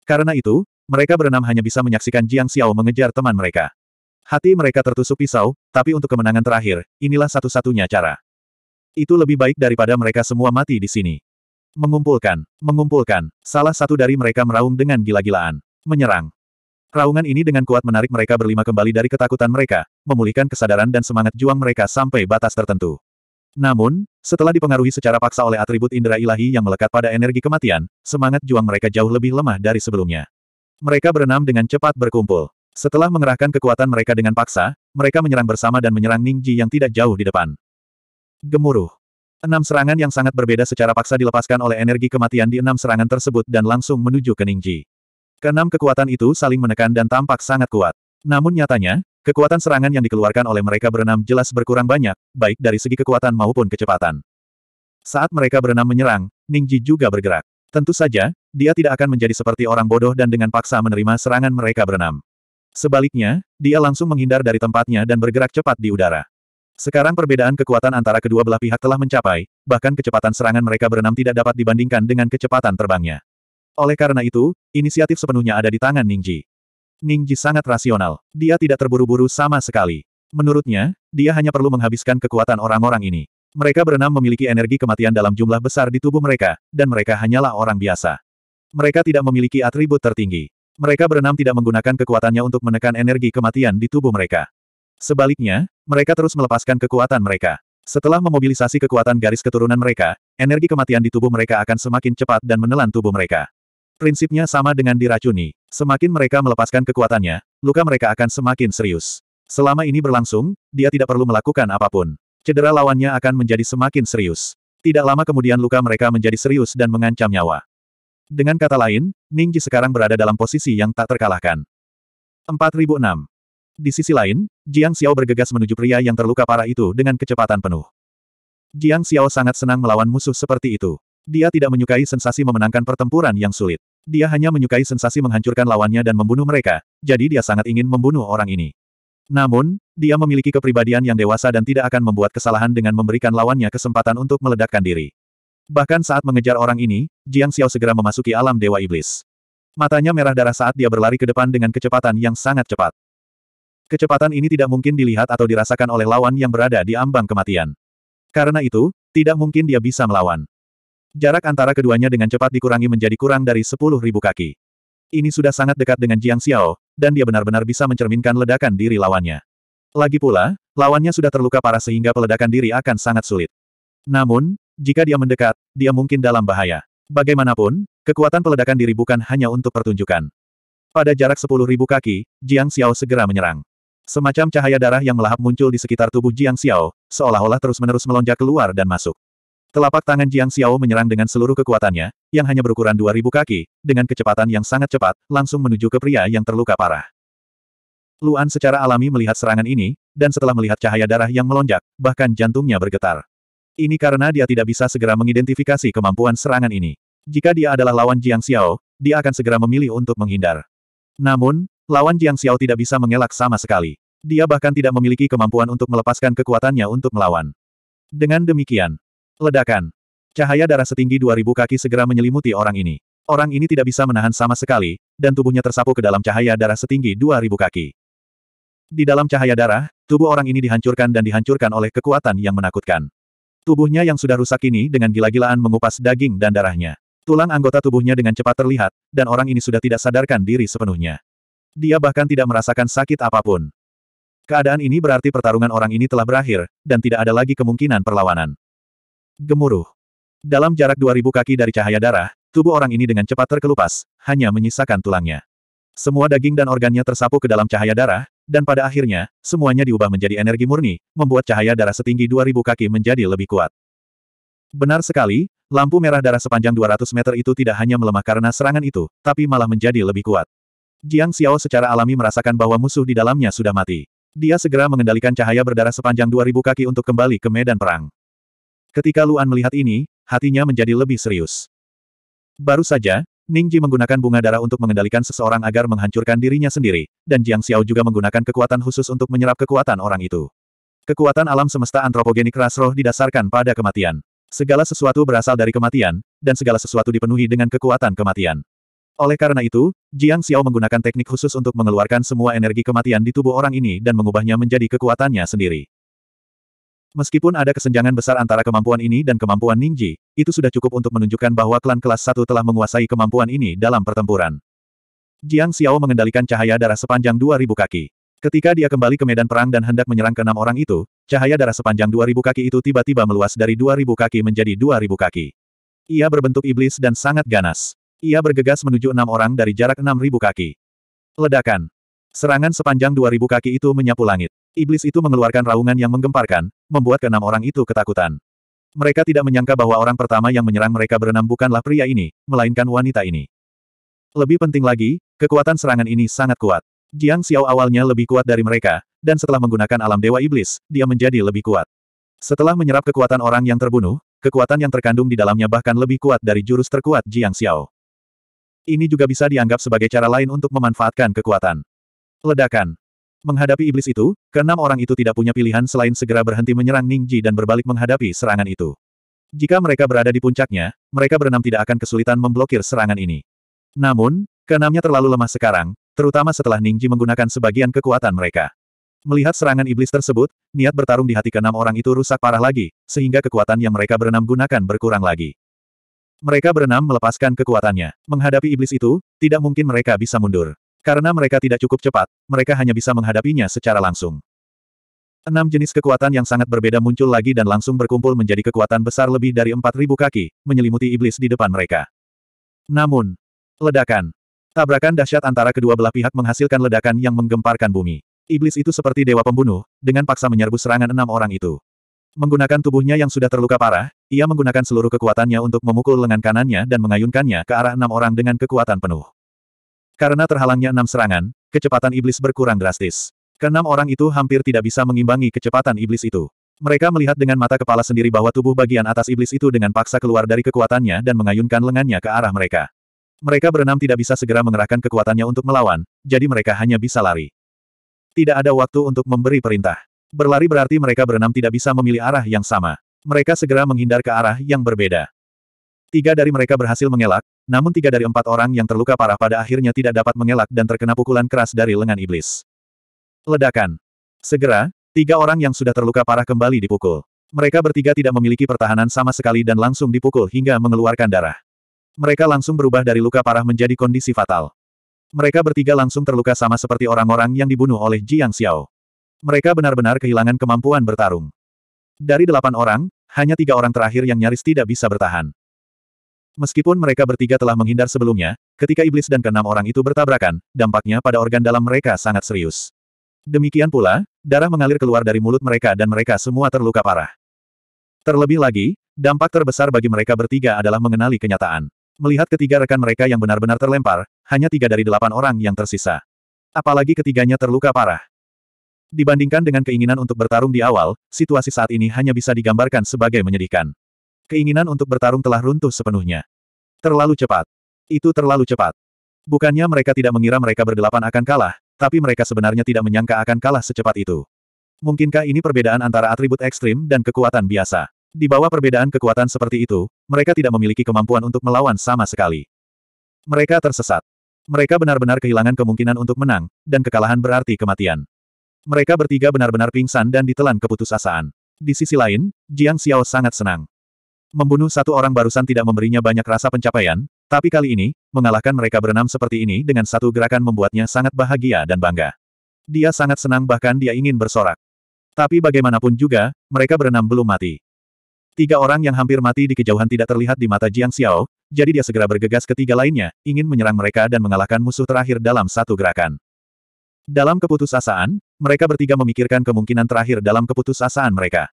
A: Karena itu, mereka berenam hanya bisa menyaksikan Jiang Xiao mengejar teman mereka. Hati mereka tertusuk pisau, tapi untuk kemenangan terakhir, inilah satu-satunya cara. Itu lebih baik daripada mereka semua mati di sini. Mengumpulkan, mengumpulkan, salah satu dari mereka meraung dengan gila-gilaan. Menyerang. Raungan ini dengan kuat menarik mereka berlima kembali dari ketakutan mereka, memulihkan kesadaran dan semangat juang mereka sampai batas tertentu. Namun, setelah dipengaruhi secara paksa oleh atribut indera ilahi yang melekat pada energi kematian, semangat juang mereka jauh lebih lemah dari sebelumnya. Mereka berenam dengan cepat berkumpul. Setelah mengerahkan kekuatan mereka dengan paksa, mereka menyerang bersama dan menyerang Ningji yang tidak jauh di depan. Gemuruh. Enam serangan yang sangat berbeda secara paksa dilepaskan oleh energi kematian di enam serangan tersebut dan langsung menuju ke Ningji. Keenam kekuatan itu saling menekan dan tampak sangat kuat. Namun nyatanya, kekuatan serangan yang dikeluarkan oleh mereka berenam jelas berkurang banyak, baik dari segi kekuatan maupun kecepatan. Saat mereka berenam menyerang, Ningji juga bergerak. Tentu saja, dia tidak akan menjadi seperti orang bodoh dan dengan paksa menerima serangan mereka berenam. Sebaliknya, dia langsung menghindar dari tempatnya dan bergerak cepat di udara. Sekarang perbedaan kekuatan antara kedua belah pihak telah mencapai, bahkan kecepatan serangan mereka berenam tidak dapat dibandingkan dengan kecepatan terbangnya. Oleh karena itu, inisiatif sepenuhnya ada di tangan Ningji. Ningji sangat rasional. Dia tidak terburu-buru sama sekali. Menurutnya, dia hanya perlu menghabiskan kekuatan orang-orang ini. Mereka berenam memiliki energi kematian dalam jumlah besar di tubuh mereka, dan mereka hanyalah orang biasa. Mereka tidak memiliki atribut tertinggi. Mereka berenam tidak menggunakan kekuatannya untuk menekan energi kematian di tubuh mereka. Sebaliknya, mereka terus melepaskan kekuatan mereka. Setelah memobilisasi kekuatan garis keturunan mereka, energi kematian di tubuh mereka akan semakin cepat dan menelan tubuh mereka. Prinsipnya sama dengan diracuni. Semakin mereka melepaskan kekuatannya, luka mereka akan semakin serius. Selama ini berlangsung, dia tidak perlu melakukan apapun. Cedera lawannya akan menjadi semakin serius. Tidak lama kemudian luka mereka menjadi serius dan mengancam nyawa. Dengan kata lain, Ningji sekarang berada dalam posisi yang tak terkalahkan. 4006. Di sisi lain, Jiang Xiao bergegas menuju pria yang terluka parah itu dengan kecepatan penuh. Jiang Xiao sangat senang melawan musuh seperti itu. Dia tidak menyukai sensasi memenangkan pertempuran yang sulit. Dia hanya menyukai sensasi menghancurkan lawannya dan membunuh mereka, jadi dia sangat ingin membunuh orang ini. Namun, dia memiliki kepribadian yang dewasa dan tidak akan membuat kesalahan dengan memberikan lawannya kesempatan untuk meledakkan diri. Bahkan saat mengejar orang ini, Jiang Xiao segera memasuki alam Dewa Iblis. Matanya merah darah saat dia berlari ke depan dengan kecepatan yang sangat cepat. Kecepatan ini tidak mungkin dilihat atau dirasakan oleh lawan yang berada di ambang kematian. Karena itu, tidak mungkin dia bisa melawan. Jarak antara keduanya dengan cepat dikurangi menjadi kurang dari sepuluh ribu kaki. Ini sudah sangat dekat dengan Jiang Xiao, dan dia benar-benar bisa mencerminkan ledakan diri lawannya. Lagi pula, lawannya sudah terluka parah sehingga peledakan diri akan sangat sulit. Namun, jika dia mendekat, dia mungkin dalam bahaya. Bagaimanapun, kekuatan peledakan diri bukan hanya untuk pertunjukan. Pada jarak sepuluh ribu kaki, Jiang Xiao segera menyerang. Semacam cahaya darah yang melahap muncul di sekitar tubuh Jiang Xiao, seolah-olah terus-menerus melonjak keluar dan masuk. Telapak tangan Jiang Xiao menyerang dengan seluruh kekuatannya, yang hanya berukuran 2000 kaki, dengan kecepatan yang sangat cepat, langsung menuju ke pria yang terluka parah. Luan secara alami melihat serangan ini, dan setelah melihat cahaya darah yang melonjak, bahkan jantungnya bergetar. Ini karena dia tidak bisa segera mengidentifikasi kemampuan serangan ini. Jika dia adalah lawan Jiang Xiao, dia akan segera memilih untuk menghindar. Namun, lawan Jiang Xiao tidak bisa mengelak sama sekali. Dia bahkan tidak memiliki kemampuan untuk melepaskan kekuatannya untuk melawan. Dengan demikian, Ledakan. Cahaya darah setinggi 2000 kaki segera menyelimuti orang ini. Orang ini tidak bisa menahan sama sekali, dan tubuhnya tersapu ke dalam cahaya darah setinggi 2000 kaki. Di dalam cahaya darah, tubuh orang ini dihancurkan dan dihancurkan oleh kekuatan yang menakutkan. Tubuhnya yang sudah rusak ini dengan gila-gilaan mengupas daging dan darahnya. Tulang anggota tubuhnya dengan cepat terlihat, dan orang ini sudah tidak sadarkan diri sepenuhnya. Dia bahkan tidak merasakan sakit apapun. Keadaan ini berarti pertarungan orang ini telah berakhir, dan tidak ada lagi kemungkinan perlawanan gemuruh. Dalam jarak 2000 kaki dari cahaya darah, tubuh orang ini dengan cepat terkelupas, hanya menyisakan tulangnya. Semua daging dan organnya tersapu ke dalam cahaya darah, dan pada akhirnya, semuanya diubah menjadi energi murni, membuat cahaya darah setinggi 2000 kaki menjadi lebih kuat. Benar sekali, lampu merah darah sepanjang 200 meter itu tidak hanya melemah karena serangan itu, tapi malah menjadi lebih kuat. Jiang Xiao secara alami merasakan bahwa musuh di dalamnya sudah mati. Dia segera mengendalikan cahaya berdarah sepanjang 2000 kaki untuk kembali ke medan perang. Ketika Luan melihat ini, hatinya menjadi lebih serius. Baru saja, Ning Ji menggunakan bunga darah untuk mengendalikan seseorang agar menghancurkan dirinya sendiri, dan Jiang Xiao juga menggunakan kekuatan khusus untuk menyerap kekuatan orang itu. Kekuatan alam semesta antropogenik ras roh didasarkan pada kematian. Segala sesuatu berasal dari kematian, dan segala sesuatu dipenuhi dengan kekuatan kematian. Oleh karena itu, Jiang Xiao menggunakan teknik khusus untuk mengeluarkan semua energi kematian di tubuh orang ini dan mengubahnya menjadi kekuatannya sendiri. Meskipun ada kesenjangan besar antara kemampuan ini dan kemampuan Ningji, itu sudah cukup untuk menunjukkan bahwa klan kelas 1 telah menguasai kemampuan ini dalam pertempuran. Jiang Xiao mengendalikan cahaya darah sepanjang 2000 kaki. Ketika dia kembali ke medan perang dan hendak menyerang enam orang itu, cahaya darah sepanjang 2000 kaki itu tiba-tiba meluas dari 2000 kaki menjadi 2000 kaki. Ia berbentuk iblis dan sangat ganas. Ia bergegas menuju enam orang dari jarak 6000 kaki. Ledakan. Serangan sepanjang 2000 kaki itu menyapu langit. Iblis itu mengeluarkan raungan yang menggemparkan, membuat keenam orang itu ketakutan. Mereka tidak menyangka bahwa orang pertama yang menyerang mereka berenam bukanlah pria ini, melainkan wanita ini. Lebih penting lagi, kekuatan serangan ini sangat kuat. Jiang Xiao awalnya lebih kuat dari mereka, dan setelah menggunakan alam dewa iblis, dia menjadi lebih kuat. Setelah menyerap kekuatan orang yang terbunuh, kekuatan yang terkandung di dalamnya bahkan lebih kuat dari jurus terkuat Jiang Xiao. Ini juga bisa dianggap sebagai cara lain untuk memanfaatkan kekuatan. Ledakan. Menghadapi iblis itu, keenam orang itu tidak punya pilihan selain segera berhenti menyerang Ningji dan berbalik menghadapi serangan itu. Jika mereka berada di puncaknya, mereka berenam tidak akan kesulitan memblokir serangan ini. Namun, keenamnya terlalu lemah sekarang, terutama setelah Ningji menggunakan sebagian kekuatan mereka. Melihat serangan iblis tersebut, niat bertarung di hati keenam orang itu rusak parah lagi, sehingga kekuatan yang mereka berenam gunakan berkurang lagi. Mereka berenam melepaskan kekuatannya. Menghadapi iblis itu, tidak mungkin mereka bisa mundur. Karena mereka tidak cukup cepat, mereka hanya bisa menghadapinya secara langsung. Enam jenis kekuatan yang sangat berbeda muncul lagi dan langsung berkumpul menjadi kekuatan besar lebih dari 4.000 kaki, menyelimuti iblis di depan mereka. Namun, ledakan. Tabrakan dahsyat antara kedua belah pihak menghasilkan ledakan yang menggemparkan bumi. Iblis itu seperti dewa pembunuh, dengan paksa menyerbu serangan enam orang itu. Menggunakan tubuhnya yang sudah terluka parah, ia menggunakan seluruh kekuatannya untuk memukul lengan kanannya dan mengayunkannya ke arah enam orang dengan kekuatan penuh. Karena terhalangnya enam serangan, kecepatan iblis berkurang drastis. Keenam orang itu hampir tidak bisa mengimbangi kecepatan iblis itu. Mereka melihat dengan mata kepala sendiri bahwa tubuh bagian atas iblis itu dengan paksa keluar dari kekuatannya dan mengayunkan lengannya ke arah mereka. Mereka berenam tidak bisa segera mengerahkan kekuatannya untuk melawan, jadi mereka hanya bisa lari. Tidak ada waktu untuk memberi perintah. Berlari berarti mereka berenam tidak bisa memilih arah yang sama. Mereka segera menghindar ke arah yang berbeda. Tiga dari mereka berhasil mengelak, namun tiga dari empat orang yang terluka parah pada akhirnya tidak dapat mengelak dan terkena pukulan keras dari lengan iblis. Ledakan. Segera, tiga orang yang sudah terluka parah kembali dipukul. Mereka bertiga tidak memiliki pertahanan sama sekali dan langsung dipukul hingga mengeluarkan darah. Mereka langsung berubah dari luka parah menjadi kondisi fatal. Mereka bertiga langsung terluka sama seperti orang-orang yang dibunuh oleh Jiang Xiao. Mereka benar-benar kehilangan kemampuan bertarung. Dari delapan orang, hanya tiga orang terakhir yang nyaris tidak bisa bertahan. Meskipun mereka bertiga telah menghindar sebelumnya, ketika iblis dan keenam orang itu bertabrakan, dampaknya pada organ dalam mereka sangat serius. Demikian pula, darah mengalir keluar dari mulut mereka dan mereka semua terluka parah. Terlebih lagi, dampak terbesar bagi mereka bertiga adalah mengenali kenyataan. Melihat ketiga rekan mereka yang benar-benar terlempar, hanya tiga dari delapan orang yang tersisa. Apalagi ketiganya terluka parah. Dibandingkan dengan keinginan untuk bertarung di awal, situasi saat ini hanya bisa digambarkan sebagai menyedihkan. Keinginan untuk bertarung telah runtuh sepenuhnya. Terlalu cepat. Itu terlalu cepat. Bukannya mereka tidak mengira mereka berdelapan akan kalah, tapi mereka sebenarnya tidak menyangka akan kalah secepat itu. Mungkinkah ini perbedaan antara atribut ekstrim dan kekuatan biasa? Di bawah perbedaan kekuatan seperti itu, mereka tidak memiliki kemampuan untuk melawan sama sekali. Mereka tersesat. Mereka benar-benar kehilangan kemungkinan untuk menang, dan kekalahan berarti kematian. Mereka bertiga benar-benar pingsan dan ditelan keputusasaan. Di sisi lain, Jiang Xiao sangat senang. Membunuh satu orang barusan tidak memberinya banyak rasa pencapaian, tapi kali ini, mengalahkan mereka berenam seperti ini dengan satu gerakan membuatnya sangat bahagia dan bangga. Dia sangat senang bahkan dia ingin bersorak. Tapi bagaimanapun juga, mereka berenam belum mati. Tiga orang yang hampir mati di kejauhan tidak terlihat di mata Jiang Xiao, jadi dia segera bergegas ke tiga lainnya, ingin menyerang mereka dan mengalahkan musuh terakhir dalam satu gerakan. Dalam keputusasaan, mereka bertiga memikirkan kemungkinan terakhir dalam keputusasaan mereka.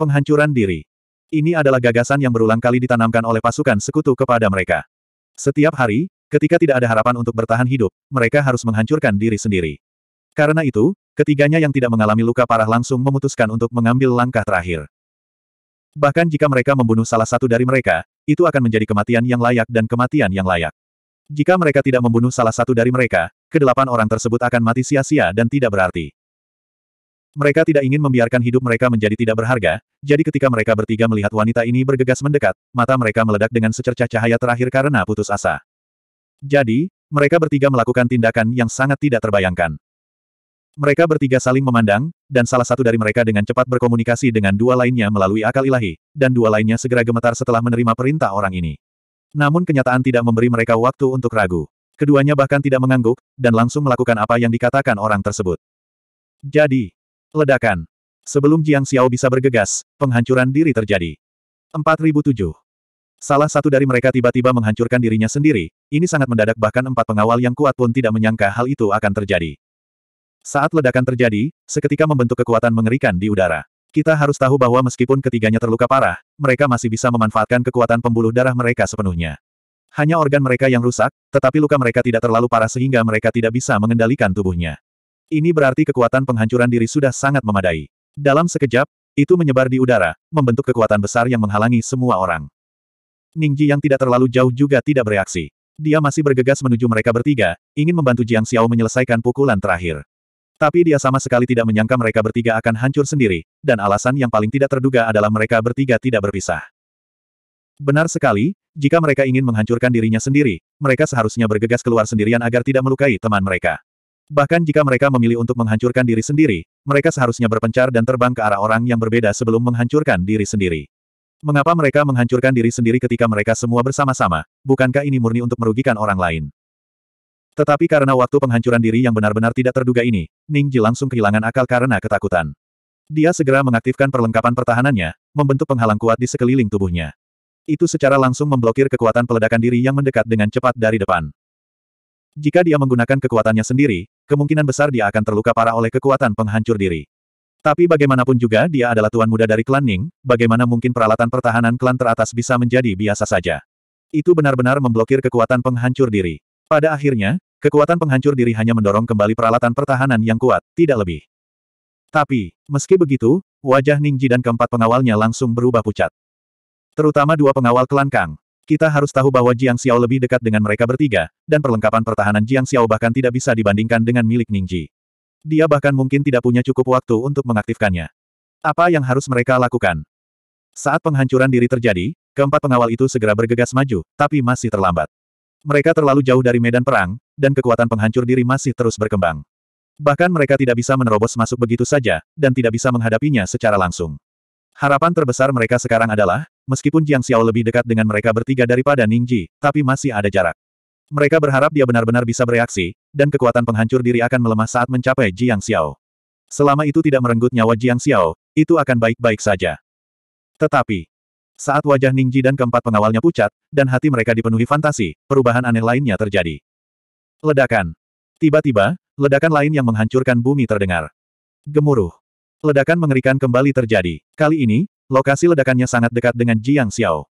A: Penghancuran diri. Ini adalah gagasan yang berulang kali ditanamkan oleh pasukan sekutu kepada mereka. Setiap hari, ketika tidak ada harapan untuk bertahan hidup, mereka harus menghancurkan diri sendiri. Karena itu, ketiganya yang tidak mengalami luka parah langsung memutuskan untuk mengambil langkah terakhir. Bahkan jika mereka membunuh salah satu dari mereka, itu akan menjadi kematian yang layak dan kematian yang layak. Jika mereka tidak membunuh salah satu dari mereka, kedelapan orang tersebut akan mati sia-sia dan tidak berarti. Mereka tidak ingin membiarkan hidup mereka menjadi tidak berharga, jadi ketika mereka bertiga melihat wanita ini bergegas mendekat, mata mereka meledak dengan secercah cahaya terakhir karena putus asa. Jadi, mereka bertiga melakukan tindakan yang sangat tidak terbayangkan. Mereka bertiga saling memandang, dan salah satu dari mereka dengan cepat berkomunikasi dengan dua lainnya melalui akal ilahi, dan dua lainnya segera gemetar setelah menerima perintah orang ini. Namun kenyataan tidak memberi mereka waktu untuk ragu. Keduanya bahkan tidak mengangguk, dan langsung melakukan apa yang dikatakan orang tersebut. Jadi, Ledakan. Sebelum Jiang Xiao bisa bergegas, penghancuran diri terjadi. 4007. Salah satu dari mereka tiba-tiba menghancurkan dirinya sendiri, ini sangat mendadak bahkan empat pengawal yang kuat pun tidak menyangka hal itu akan terjadi. Saat ledakan terjadi, seketika membentuk kekuatan mengerikan di udara. Kita harus tahu bahwa meskipun ketiganya terluka parah, mereka masih bisa memanfaatkan kekuatan pembuluh darah mereka sepenuhnya. Hanya organ mereka yang rusak, tetapi luka mereka tidak terlalu parah sehingga mereka tidak bisa mengendalikan tubuhnya. Ini berarti kekuatan penghancuran diri sudah sangat memadai. Dalam sekejap, itu menyebar di udara, membentuk kekuatan besar yang menghalangi semua orang. Ningji yang tidak terlalu jauh juga tidak bereaksi. Dia masih bergegas menuju mereka bertiga, ingin membantu Jiang Xiao menyelesaikan pukulan terakhir. Tapi dia sama sekali tidak menyangka mereka bertiga akan hancur sendiri, dan alasan yang paling tidak terduga adalah mereka bertiga tidak berpisah. Benar sekali, jika mereka ingin menghancurkan dirinya sendiri, mereka seharusnya bergegas keluar sendirian agar tidak melukai teman mereka. Bahkan jika mereka memilih untuk menghancurkan diri sendiri, mereka seharusnya berpencar dan terbang ke arah orang yang berbeda sebelum menghancurkan diri sendiri. Mengapa mereka menghancurkan diri sendiri ketika mereka semua bersama-sama, bukankah ini murni untuk merugikan orang lain? Tetapi karena waktu penghancuran diri yang benar-benar tidak terduga ini, Ning Ji langsung kehilangan akal karena ketakutan. Dia segera mengaktifkan perlengkapan pertahanannya, membentuk penghalang kuat di sekeliling tubuhnya. Itu secara langsung memblokir kekuatan peledakan diri yang mendekat dengan cepat dari depan. Jika dia menggunakan kekuatannya sendiri, kemungkinan besar dia akan terluka parah oleh kekuatan penghancur diri. Tapi bagaimanapun juga dia adalah tuan muda dari klan Ning, bagaimana mungkin peralatan pertahanan klan teratas bisa menjadi biasa saja. Itu benar-benar memblokir kekuatan penghancur diri. Pada akhirnya, kekuatan penghancur diri hanya mendorong kembali peralatan pertahanan yang kuat, tidak lebih. Tapi, meski begitu, wajah Ningji dan keempat pengawalnya langsung berubah pucat. Terutama dua pengawal klan Kang, kita harus tahu bahwa Jiang Xiao lebih dekat dengan mereka bertiga, dan perlengkapan pertahanan Jiang Xiao bahkan tidak bisa dibandingkan dengan milik Ningji. Dia bahkan mungkin tidak punya cukup waktu untuk mengaktifkannya. Apa yang harus mereka lakukan? Saat penghancuran diri terjadi, keempat pengawal itu segera bergegas maju, tapi masih terlambat. Mereka terlalu jauh dari medan perang, dan kekuatan penghancur diri masih terus berkembang. Bahkan mereka tidak bisa menerobos masuk begitu saja, dan tidak bisa menghadapinya secara langsung. Harapan terbesar mereka sekarang adalah, meskipun Jiang Xiao lebih dekat dengan mereka bertiga daripada Ning Ji, tapi masih ada jarak. Mereka berharap dia benar-benar bisa bereaksi, dan kekuatan penghancur diri akan melemah saat mencapai Jiang Xiao. Selama itu tidak merenggut nyawa Jiang Xiao, itu akan baik-baik saja. Tetapi, saat wajah Ning Ji dan keempat pengawalnya pucat, dan hati mereka dipenuhi fantasi, perubahan aneh lainnya terjadi. Ledakan. Tiba-tiba, ledakan lain yang menghancurkan bumi terdengar. Gemuruh. Ledakan mengerikan kembali terjadi. Kali ini, lokasi ledakannya sangat dekat dengan Jiang Xiao.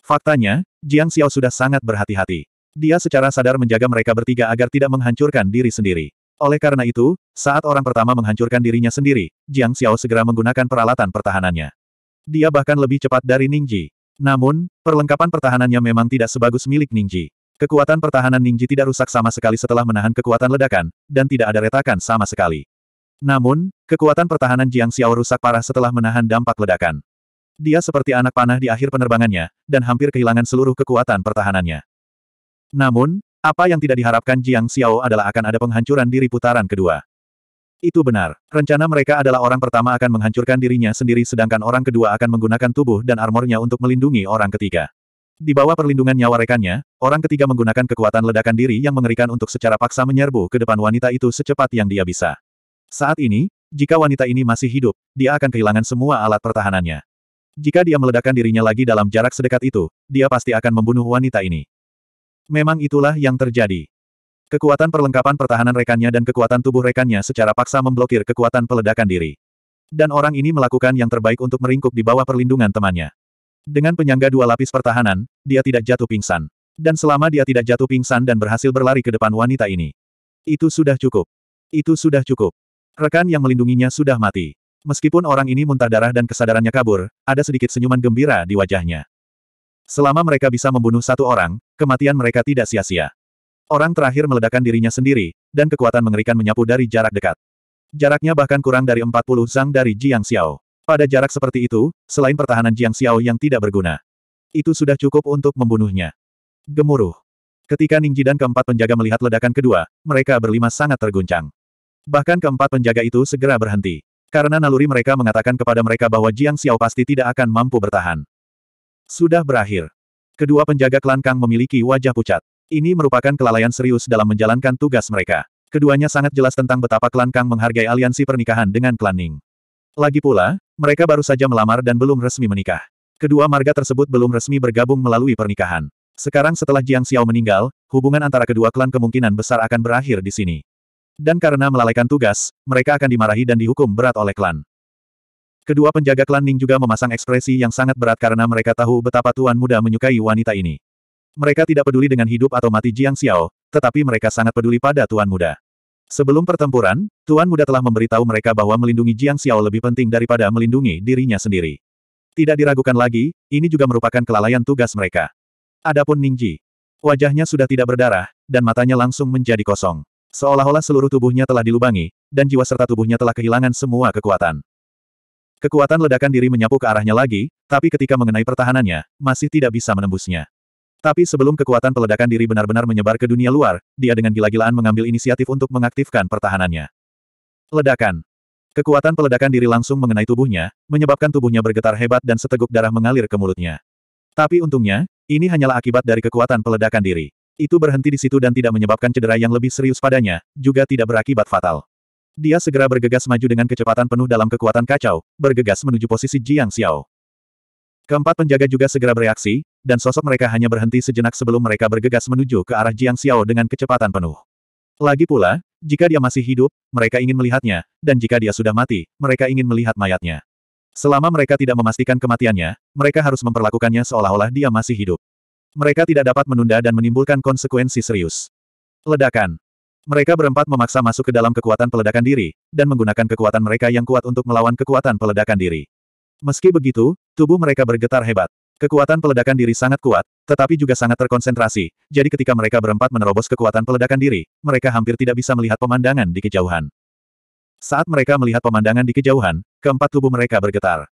A: Faktanya, Jiang Xiao sudah sangat berhati-hati. Dia secara sadar menjaga mereka bertiga agar tidak menghancurkan diri sendiri. Oleh karena itu, saat orang pertama menghancurkan dirinya sendiri, Jiang Xiao segera menggunakan peralatan pertahanannya. Dia bahkan lebih cepat dari Ningji. Namun, perlengkapan pertahanannya memang tidak sebagus milik Ningji. Kekuatan pertahanan Ningji tidak rusak sama sekali setelah menahan kekuatan ledakan, dan tidak ada retakan sama sekali. Namun, kekuatan pertahanan Jiang Xiao rusak parah setelah menahan dampak ledakan. Dia seperti anak panah di akhir penerbangannya, dan hampir kehilangan seluruh kekuatan pertahanannya. Namun, apa yang tidak diharapkan Jiang Xiao adalah akan ada penghancuran diri putaran kedua. Itu benar. Rencana mereka adalah orang pertama akan menghancurkan dirinya sendiri sedangkan orang kedua akan menggunakan tubuh dan armornya untuk melindungi orang ketiga. Di bawah perlindungan nyawa rekannya, orang ketiga menggunakan kekuatan ledakan diri yang mengerikan untuk secara paksa menyerbu ke depan wanita itu secepat yang dia bisa. Saat ini, jika wanita ini masih hidup, dia akan kehilangan semua alat pertahanannya. Jika dia meledakkan dirinya lagi dalam jarak sedekat itu, dia pasti akan membunuh wanita ini. Memang itulah yang terjadi. Kekuatan perlengkapan pertahanan rekannya dan kekuatan tubuh rekannya secara paksa memblokir kekuatan peledakan diri. Dan orang ini melakukan yang terbaik untuk meringkuk di bawah perlindungan temannya. Dengan penyangga dua lapis pertahanan, dia tidak jatuh pingsan. Dan selama dia tidak jatuh pingsan dan berhasil berlari ke depan wanita ini. Itu sudah cukup. Itu sudah cukup. Rekan yang melindunginya sudah mati. Meskipun orang ini muntah darah dan kesadarannya kabur, ada sedikit senyuman gembira di wajahnya. Selama mereka bisa membunuh satu orang, kematian mereka tidak sia-sia. Orang terakhir meledakkan dirinya sendiri, dan kekuatan mengerikan menyapu dari jarak dekat. Jaraknya bahkan kurang dari 40 zang dari Jiang Xiao. Pada jarak seperti itu, selain pertahanan Jiang Xiao yang tidak berguna, itu sudah cukup untuk membunuhnya. Gemuruh. Ketika Ningji dan keempat penjaga melihat ledakan kedua, mereka berlima sangat terguncang. Bahkan keempat penjaga itu segera berhenti. Karena naluri mereka mengatakan kepada mereka bahwa Jiang Xiao pasti tidak akan mampu bertahan. Sudah berakhir. Kedua penjaga klan Kang memiliki wajah pucat. Ini merupakan kelalaian serius dalam menjalankan tugas mereka. Keduanya sangat jelas tentang betapa klan Kang menghargai aliansi pernikahan dengan klan Ning. Lagi pula, mereka baru saja melamar dan belum resmi menikah. Kedua marga tersebut belum resmi bergabung melalui pernikahan. Sekarang setelah Jiang Xiao meninggal, hubungan antara kedua klan kemungkinan besar akan berakhir di sini. Dan karena melalaikan tugas, mereka akan dimarahi dan dihukum berat oleh klan. Kedua penjaga klan Ning juga memasang ekspresi yang sangat berat karena mereka tahu betapa tuan muda menyukai wanita ini. Mereka tidak peduli dengan hidup atau mati Jiang Xiao, tetapi mereka sangat peduli pada tuan muda. Sebelum pertempuran, tuan muda telah memberitahu mereka bahwa melindungi Jiang Xiao lebih penting daripada melindungi dirinya sendiri. Tidak diragukan lagi, ini juga merupakan kelalaian tugas mereka. Adapun Ning Ji, wajahnya sudah tidak berdarah, dan matanya langsung menjadi kosong. Seolah-olah seluruh tubuhnya telah dilubangi, dan jiwa serta tubuhnya telah kehilangan semua kekuatan. Kekuatan ledakan diri menyapu ke arahnya lagi, tapi ketika mengenai pertahanannya, masih tidak bisa menembusnya. Tapi sebelum kekuatan peledakan diri benar-benar menyebar ke dunia luar, dia dengan gila-gilaan mengambil inisiatif untuk mengaktifkan pertahanannya. Ledakan. Kekuatan peledakan diri langsung mengenai tubuhnya, menyebabkan tubuhnya bergetar hebat dan seteguk darah mengalir ke mulutnya. Tapi untungnya, ini hanyalah akibat dari kekuatan peledakan diri. Itu berhenti di situ dan tidak menyebabkan cedera yang lebih serius padanya, juga tidak berakibat fatal. Dia segera bergegas maju dengan kecepatan penuh dalam kekuatan kacau, bergegas menuju posisi Jiang Xiao. Keempat penjaga juga segera bereaksi, dan sosok mereka hanya berhenti sejenak sebelum mereka bergegas menuju ke arah Jiang Xiao dengan kecepatan penuh. Lagi pula, jika dia masih hidup, mereka ingin melihatnya, dan jika dia sudah mati, mereka ingin melihat mayatnya. Selama mereka tidak memastikan kematiannya, mereka harus memperlakukannya seolah-olah dia masih hidup. Mereka tidak dapat menunda dan menimbulkan konsekuensi serius. Ledakan. Mereka berempat memaksa masuk ke dalam kekuatan peledakan diri, dan menggunakan kekuatan mereka yang kuat untuk melawan kekuatan peledakan diri. Meski begitu, tubuh mereka bergetar hebat. Kekuatan peledakan diri sangat kuat, tetapi juga sangat terkonsentrasi, jadi ketika mereka berempat menerobos kekuatan peledakan diri, mereka hampir tidak bisa melihat pemandangan di kejauhan. Saat mereka melihat pemandangan di kejauhan, keempat tubuh mereka bergetar.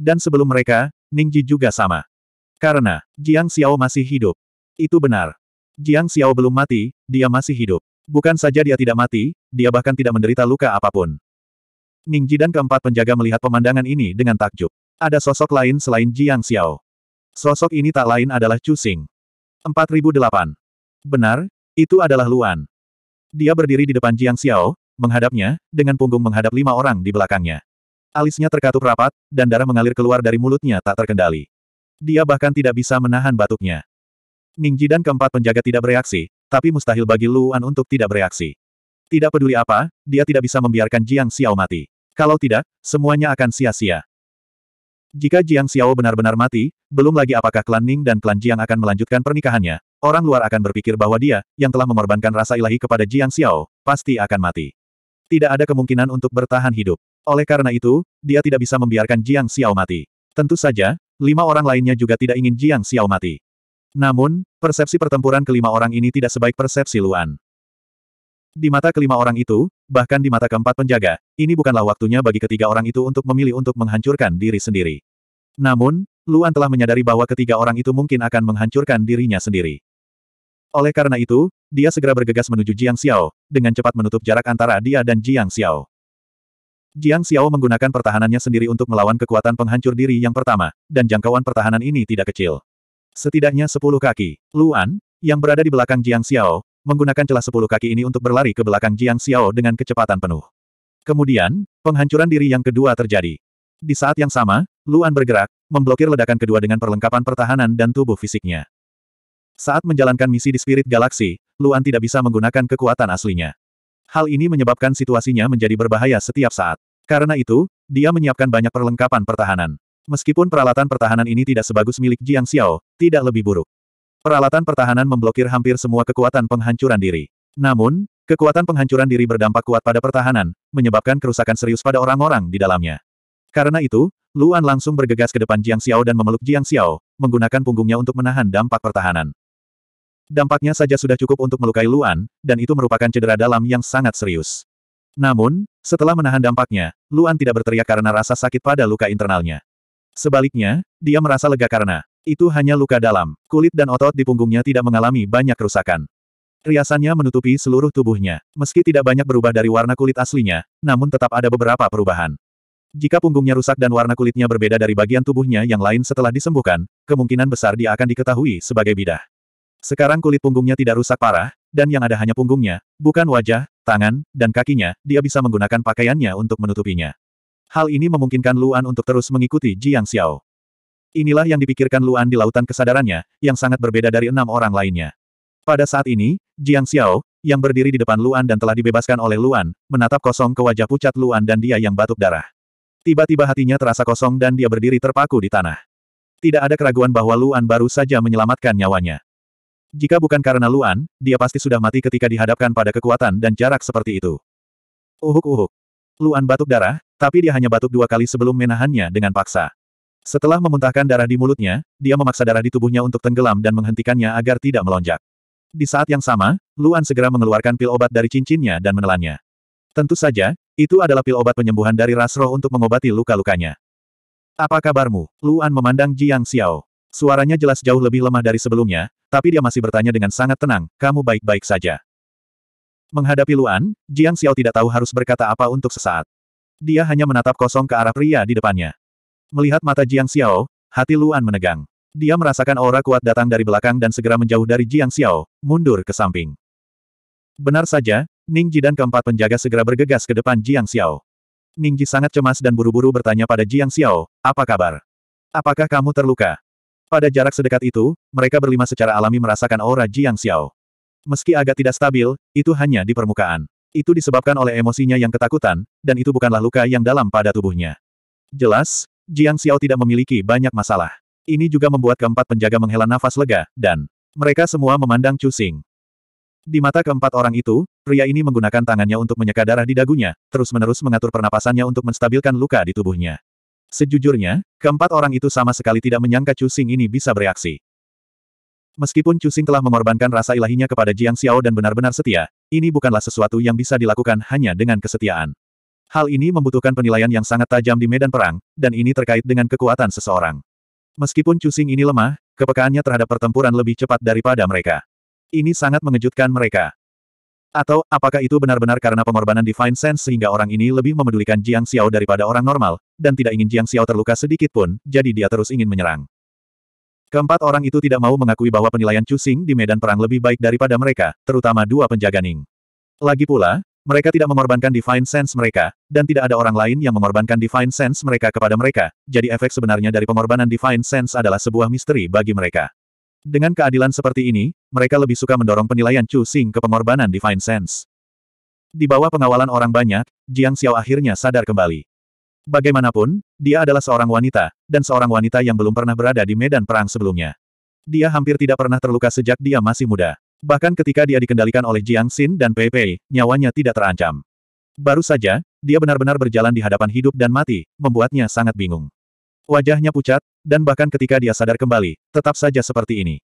A: Dan sebelum mereka, Ningji juga sama. Karena, Jiang Xiao masih hidup. Itu benar. Jiang Xiao belum mati, dia masih hidup. Bukan saja dia tidak mati, dia bahkan tidak menderita luka apapun. Ning Ji dan keempat penjaga melihat pemandangan ini dengan takjub. Ada sosok lain selain Jiang Xiao. Sosok ini tak lain adalah Chu Xing. 4008. Benar, itu adalah Luan. Dia berdiri di depan Jiang Xiao, menghadapnya, dengan punggung menghadap lima orang di belakangnya. Alisnya terkatup rapat, dan darah mengalir keluar dari mulutnya tak terkendali. Dia bahkan tidak bisa menahan batuknya. Ning Jidan dan keempat penjaga tidak bereaksi, tapi mustahil bagi Luan untuk tidak bereaksi. Tidak peduli apa, dia tidak bisa membiarkan Jiang Xiao mati. Kalau tidak, semuanya akan sia-sia. Jika Jiang Xiao benar-benar mati, belum lagi apakah klan Ning dan klan Jiang akan melanjutkan pernikahannya, orang luar akan berpikir bahwa dia, yang telah mengorbankan rasa ilahi kepada Jiang Xiao, pasti akan mati. Tidak ada kemungkinan untuk bertahan hidup. Oleh karena itu, dia tidak bisa membiarkan Jiang Xiao mati. Tentu saja, lima orang lainnya juga tidak ingin Jiang Xiao mati. Namun, persepsi pertempuran kelima orang ini tidak sebaik persepsi Luan. Di mata kelima orang itu, bahkan di mata keempat penjaga, ini bukanlah waktunya bagi ketiga orang itu untuk memilih untuk menghancurkan diri sendiri. Namun, Luan telah menyadari bahwa ketiga orang itu mungkin akan menghancurkan dirinya sendiri. Oleh karena itu, dia segera bergegas menuju Jiang Xiao, dengan cepat menutup jarak antara dia dan Jiang Xiao. Jiang Xiao menggunakan pertahanannya sendiri untuk melawan kekuatan penghancur diri yang pertama, dan jangkauan pertahanan ini tidak kecil. Setidaknya sepuluh kaki. Luan, yang berada di belakang Jiang Xiao, menggunakan celah sepuluh kaki ini untuk berlari ke belakang Jiang Xiao dengan kecepatan penuh. Kemudian, penghancuran diri yang kedua terjadi. Di saat yang sama, Luan bergerak, memblokir ledakan kedua dengan perlengkapan pertahanan dan tubuh fisiknya. Saat menjalankan misi di Spirit Galaxy, Luan tidak bisa menggunakan kekuatan aslinya. Hal ini menyebabkan situasinya menjadi berbahaya setiap saat. Karena itu, dia menyiapkan banyak perlengkapan pertahanan. Meskipun peralatan pertahanan ini tidak sebagus milik Jiang Xiao, tidak lebih buruk. Peralatan pertahanan memblokir hampir semua kekuatan penghancuran diri. Namun, kekuatan penghancuran diri berdampak kuat pada pertahanan, menyebabkan kerusakan serius pada orang-orang di dalamnya. Karena itu, Luan langsung bergegas ke depan Jiang Xiao dan memeluk Jiang Xiao, menggunakan punggungnya untuk menahan dampak pertahanan. Dampaknya saja sudah cukup untuk melukai Luan, dan itu merupakan cedera dalam yang sangat serius. Namun, setelah menahan dampaknya, Luan tidak berteriak karena rasa sakit pada luka internalnya. Sebaliknya, dia merasa lega karena itu hanya luka dalam, kulit dan otot di punggungnya tidak mengalami banyak kerusakan. Riasannya menutupi seluruh tubuhnya, meski tidak banyak berubah dari warna kulit aslinya, namun tetap ada beberapa perubahan. Jika punggungnya rusak dan warna kulitnya berbeda dari bagian tubuhnya yang lain setelah disembuhkan, kemungkinan besar dia akan diketahui sebagai bidah. Sekarang kulit punggungnya tidak rusak parah, dan yang ada hanya punggungnya, bukan wajah, tangan, dan kakinya, dia bisa menggunakan pakaiannya untuk menutupinya. Hal ini memungkinkan Luan untuk terus mengikuti Jiang Xiao. Inilah yang dipikirkan Luan di lautan kesadarannya, yang sangat berbeda dari enam orang lainnya. Pada saat ini, Jiang Xiao, yang berdiri di depan Luan dan telah dibebaskan oleh Luan, menatap kosong ke wajah pucat Luan dan dia yang batuk darah. Tiba-tiba hatinya terasa kosong dan dia berdiri terpaku di tanah. Tidak ada keraguan bahwa Luan baru saja menyelamatkan nyawanya. Jika bukan karena Luan, dia pasti sudah mati ketika dihadapkan pada kekuatan dan jarak seperti itu. Uhuk-uhuk. Luan batuk darah, tapi dia hanya batuk dua kali sebelum menahannya dengan paksa. Setelah memuntahkan darah di mulutnya, dia memaksa darah di tubuhnya untuk tenggelam dan menghentikannya agar tidak melonjak. Di saat yang sama, Luan segera mengeluarkan pil obat dari cincinnya dan menelannya. Tentu saja, itu adalah pil obat penyembuhan dari Rasroh untuk mengobati luka-lukanya. Apa kabarmu? Luan memandang Jiang Xiao. Suaranya jelas jauh lebih lemah dari sebelumnya, tapi dia masih bertanya dengan sangat tenang, kamu baik-baik saja. Menghadapi Luan, Jiang Xiao tidak tahu harus berkata apa untuk sesaat. Dia hanya menatap kosong ke arah pria di depannya. Melihat mata Jiang Xiao, hati Luan menegang. Dia merasakan aura kuat datang dari belakang dan segera menjauh dari Jiang Xiao, mundur ke samping. Benar saja, Ning Ji dan keempat penjaga segera bergegas ke depan Jiang Xiao. Ning Ji sangat cemas dan buru-buru bertanya pada Jiang Xiao, apa kabar? Apakah kamu terluka? Pada jarak sedekat itu, mereka berlima secara alami merasakan aura Jiang Xiao. Meski agak tidak stabil, itu hanya di permukaan. Itu disebabkan oleh emosinya yang ketakutan, dan itu bukanlah luka yang dalam pada tubuhnya. Jelas, Jiang Xiao tidak memiliki banyak masalah. Ini juga membuat keempat penjaga menghela nafas lega, dan mereka semua memandang Chu Xing. Di mata keempat orang itu, pria ini menggunakan tangannya untuk menyeka darah di dagunya, terus-menerus mengatur pernapasannya untuk menstabilkan luka di tubuhnya. Sejujurnya, keempat orang itu sama sekali tidak menyangka Chu Xing ini bisa bereaksi. Meskipun Chu Xing telah mengorbankan rasa ilahinya kepada Jiang Xiao dan benar-benar setia, ini bukanlah sesuatu yang bisa dilakukan hanya dengan kesetiaan. Hal ini membutuhkan penilaian yang sangat tajam di medan perang, dan ini terkait dengan kekuatan seseorang. Meskipun Chu Xing ini lemah, kepekaannya terhadap pertempuran lebih cepat daripada mereka. Ini sangat mengejutkan mereka. Atau, apakah itu benar-benar karena pengorbanan Divine Sense sehingga orang ini lebih memedulikan Jiang Xiao daripada orang normal, dan tidak ingin Jiang Xiao terluka sedikit pun, jadi dia terus ingin menyerang. Keempat orang itu tidak mau mengakui bahwa penilaian Chu Xing di medan perang lebih baik daripada mereka, terutama dua penjaga Ning. Lagi pula, mereka tidak mengorbankan Divine Sense mereka, dan tidak ada orang lain yang mengorbankan Divine Sense mereka kepada mereka, jadi efek sebenarnya dari pengorbanan Divine Sense adalah sebuah misteri bagi mereka. Dengan keadilan seperti ini, mereka lebih suka mendorong penilaian Chu Xing ke pengorbanan Divine Sense. Di bawah pengawalan orang banyak, Jiang Xiao akhirnya sadar kembali. Bagaimanapun, dia adalah seorang wanita, dan seorang wanita yang belum pernah berada di medan perang sebelumnya. Dia hampir tidak pernah terluka sejak dia masih muda. Bahkan ketika dia dikendalikan oleh Jiang Xin dan Pei Pei, nyawanya tidak terancam. Baru saja, dia benar-benar berjalan di hadapan hidup dan mati, membuatnya sangat bingung. Wajahnya pucat, dan bahkan ketika dia sadar kembali, tetap saja seperti ini.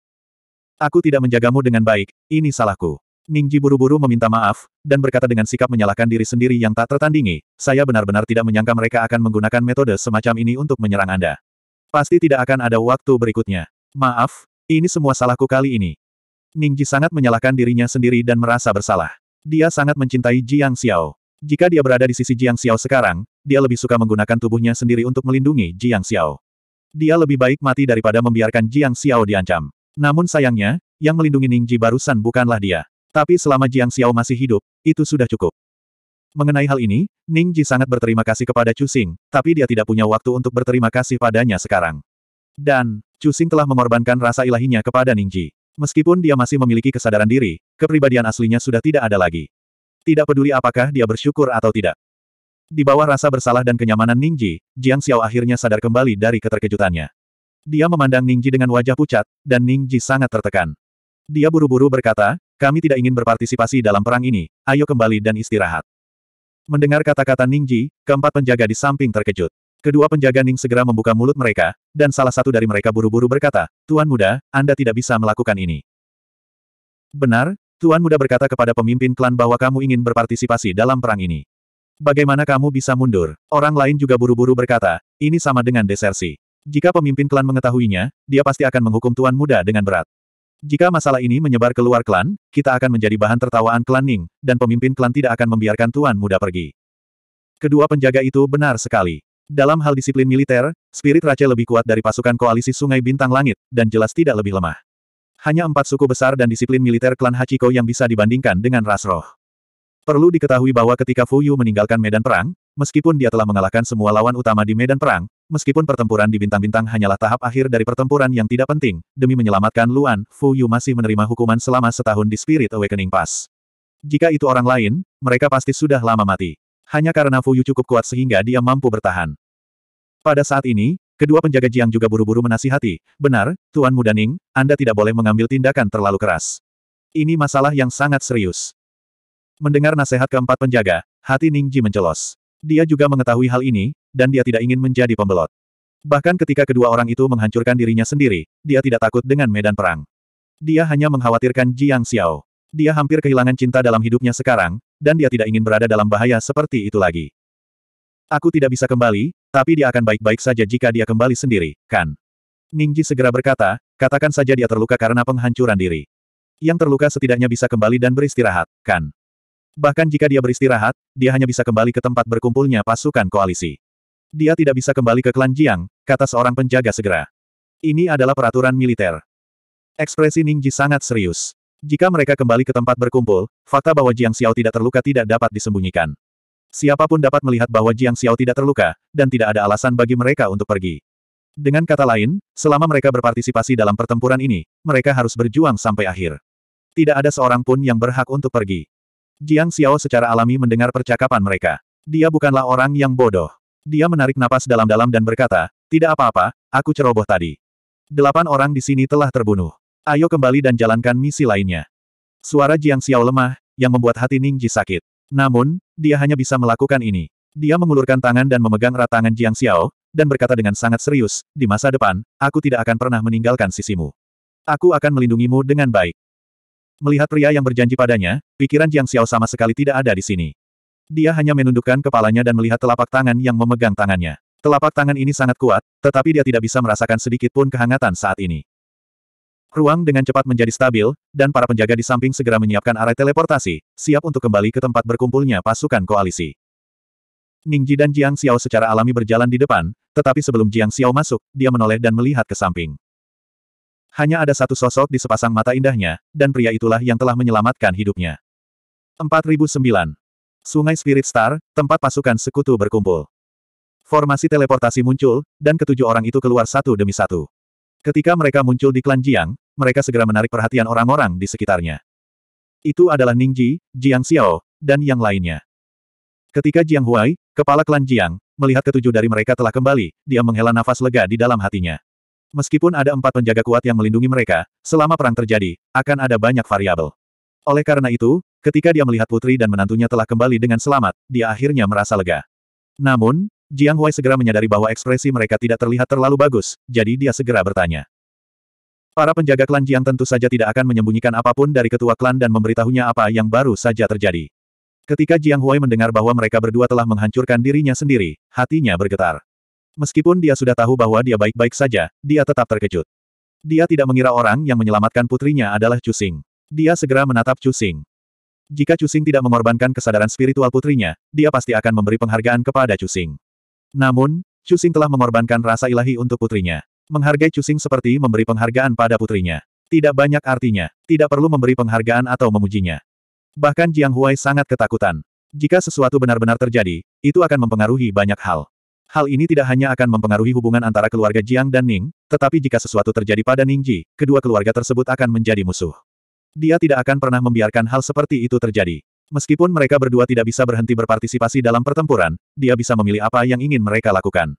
A: Aku tidak menjagamu dengan baik, ini salahku. Ningji buru-buru meminta maaf, dan berkata dengan sikap menyalahkan diri sendiri yang tak tertandingi, saya benar-benar tidak menyangka mereka akan menggunakan metode semacam ini untuk menyerang Anda. Pasti tidak akan ada waktu berikutnya. Maaf, ini semua salahku kali ini. Ningji sangat menyalahkan dirinya sendiri dan merasa bersalah. Dia sangat mencintai Jiang Xiao. Jika dia berada di sisi Jiang Xiao sekarang, dia lebih suka menggunakan tubuhnya sendiri untuk melindungi Jiang Xiao. Dia lebih baik mati daripada membiarkan Jiang Xiao diancam. Namun sayangnya, yang melindungi Ning Ji barusan bukanlah dia. Tapi selama Jiang Xiao masih hidup, itu sudah cukup. Mengenai hal ini, Ning Ji sangat berterima kasih kepada Chu Xing, tapi dia tidak punya waktu untuk berterima kasih padanya sekarang. Dan, Chu Xing telah mengorbankan rasa ilahinya kepada Ning Ji. Meskipun dia masih memiliki kesadaran diri, kepribadian aslinya sudah tidak ada lagi. Tidak peduli apakah dia bersyukur atau tidak. Di bawah rasa bersalah dan kenyamanan Ningji, Jiang Xiao akhirnya sadar kembali dari keterkejutannya. Dia memandang Ningji dengan wajah pucat, dan Ningji sangat tertekan. Dia buru-buru berkata, kami tidak ingin berpartisipasi dalam perang ini, ayo kembali dan istirahat. Mendengar kata-kata Ningji, keempat penjaga di samping terkejut. Kedua penjaga Ning segera membuka mulut mereka, dan salah satu dari mereka buru-buru berkata, Tuan Muda, Anda tidak bisa melakukan ini. Benar, Tuan Muda berkata kepada pemimpin klan bahwa kamu ingin berpartisipasi dalam perang ini. Bagaimana kamu bisa mundur? Orang lain juga buru-buru berkata, ini sama dengan desersi. Jika pemimpin klan mengetahuinya, dia pasti akan menghukum tuan muda dengan berat. Jika masalah ini menyebar keluar klan, kita akan menjadi bahan tertawaan klan Ning, dan pemimpin klan tidak akan membiarkan tuan muda pergi. Kedua penjaga itu benar sekali. Dalam hal disiplin militer, spirit Rache lebih kuat dari pasukan koalisi Sungai Bintang Langit, dan jelas tidak lebih lemah. Hanya empat suku besar dan disiplin militer klan Hachiko yang bisa dibandingkan dengan Ras Roh. Perlu diketahui bahwa ketika Fu Yu meninggalkan medan perang, meskipun dia telah mengalahkan semua lawan utama di medan perang, meskipun pertempuran di bintang-bintang hanyalah tahap akhir dari pertempuran yang tidak penting, demi menyelamatkan Luan, Fu Yu masih menerima hukuman selama setahun di Spirit Awakening Pass. Jika itu orang lain, mereka pasti sudah lama mati. Hanya karena Fu Yu cukup kuat sehingga dia mampu bertahan. Pada saat ini, Kedua penjaga Jiang juga buru-buru menasihati, benar, Tuan Mudaning, Anda tidak boleh mengambil tindakan terlalu keras. Ini masalah yang sangat serius. Mendengar nasihat keempat penjaga, hati Ningji mencelos. Dia juga mengetahui hal ini, dan dia tidak ingin menjadi pembelot. Bahkan ketika kedua orang itu menghancurkan dirinya sendiri, dia tidak takut dengan medan perang. Dia hanya mengkhawatirkan Jiang Xiao. Dia hampir kehilangan cinta dalam hidupnya sekarang, dan dia tidak ingin berada dalam bahaya seperti itu lagi. Aku tidak bisa kembali, tapi dia akan baik-baik saja jika dia kembali sendiri, kan? Ningji segera berkata, katakan saja dia terluka karena penghancuran diri. Yang terluka setidaknya bisa kembali dan beristirahat, kan? Bahkan jika dia beristirahat, dia hanya bisa kembali ke tempat berkumpulnya pasukan koalisi. Dia tidak bisa kembali ke klan Jiang, kata seorang penjaga segera. Ini adalah peraturan militer. Ekspresi Ningji sangat serius. Jika mereka kembali ke tempat berkumpul, fakta bahwa Jiang Xiao tidak terluka tidak dapat disembunyikan. Siapapun dapat melihat bahwa Jiang Xiao tidak terluka, dan tidak ada alasan bagi mereka untuk pergi. Dengan kata lain, selama mereka berpartisipasi dalam pertempuran ini, mereka harus berjuang sampai akhir. Tidak ada seorang pun yang berhak untuk pergi. Jiang Xiao secara alami mendengar percakapan mereka. Dia bukanlah orang yang bodoh. Dia menarik napas dalam-dalam dan berkata, tidak apa-apa, aku ceroboh tadi. Delapan orang di sini telah terbunuh. Ayo kembali dan jalankan misi lainnya. Suara Jiang Xiao lemah, yang membuat hati Ning Ji sakit. Namun, dia hanya bisa melakukan ini. Dia mengulurkan tangan dan memegang erat tangan Jiang Xiao, dan berkata dengan sangat serius, di masa depan, aku tidak akan pernah meninggalkan sisimu. Aku akan melindungimu dengan baik. Melihat pria yang berjanji padanya, pikiran Jiang Xiao sama sekali tidak ada di sini. Dia hanya menundukkan kepalanya dan melihat telapak tangan yang memegang tangannya. Telapak tangan ini sangat kuat, tetapi dia tidak bisa merasakan sedikit pun kehangatan saat ini. Ruang dengan cepat menjadi stabil, dan para penjaga di samping segera menyiapkan arai teleportasi, siap untuk kembali ke tempat berkumpulnya pasukan koalisi. Ningji dan Jiang Xiao secara alami berjalan di depan, tetapi sebelum Jiang Xiao masuk, dia menoleh dan melihat ke samping. Hanya ada satu sosok di sepasang mata indahnya, dan pria itulah yang telah menyelamatkan hidupnya. 4009. Sungai Spirit Star, tempat pasukan sekutu berkumpul. Formasi teleportasi muncul, dan ketujuh orang itu keluar satu demi satu. Ketika mereka muncul di klan Jiang, mereka segera menarik perhatian orang-orang di sekitarnya. Itu adalah Ning Ji, Jiang Xiao, dan yang lainnya. Ketika Jiang Huai, kepala klan Jiang, melihat ketujuh dari mereka telah kembali, dia menghela nafas lega di dalam hatinya. Meskipun ada empat penjaga kuat yang melindungi mereka, selama perang terjadi, akan ada banyak variabel. Oleh karena itu, ketika dia melihat putri dan menantunya telah kembali dengan selamat, dia akhirnya merasa lega. Namun, Jiang Wei segera menyadari bahwa ekspresi mereka tidak terlihat terlalu bagus, jadi dia segera bertanya. Para penjaga klan Jiang tentu saja tidak akan menyembunyikan apapun dari ketua klan dan memberitahunya apa yang baru saja terjadi. Ketika Jiang Huai mendengar bahwa mereka berdua telah menghancurkan dirinya sendiri, hatinya bergetar. Meskipun dia sudah tahu bahwa dia baik-baik saja, dia tetap terkejut. Dia tidak mengira orang yang menyelamatkan putrinya adalah Cusing. Dia segera menatap Cusing. Jika Cusing tidak mengorbankan kesadaran spiritual putrinya, dia pasti akan memberi penghargaan kepada Cusing. Namun, Cusing telah mengorbankan rasa ilahi untuk putrinya. Menghargai Cusing seperti memberi penghargaan pada putrinya. Tidak banyak artinya, tidak perlu memberi penghargaan atau memujinya. Bahkan Jiang Huai sangat ketakutan. Jika sesuatu benar-benar terjadi, itu akan mempengaruhi banyak hal. Hal ini tidak hanya akan mempengaruhi hubungan antara keluarga Jiang dan Ning, tetapi jika sesuatu terjadi pada Ning Ji, kedua keluarga tersebut akan menjadi musuh. Dia tidak akan pernah membiarkan hal seperti itu terjadi. Meskipun mereka berdua tidak bisa berhenti berpartisipasi dalam pertempuran, dia bisa memilih apa yang ingin mereka lakukan.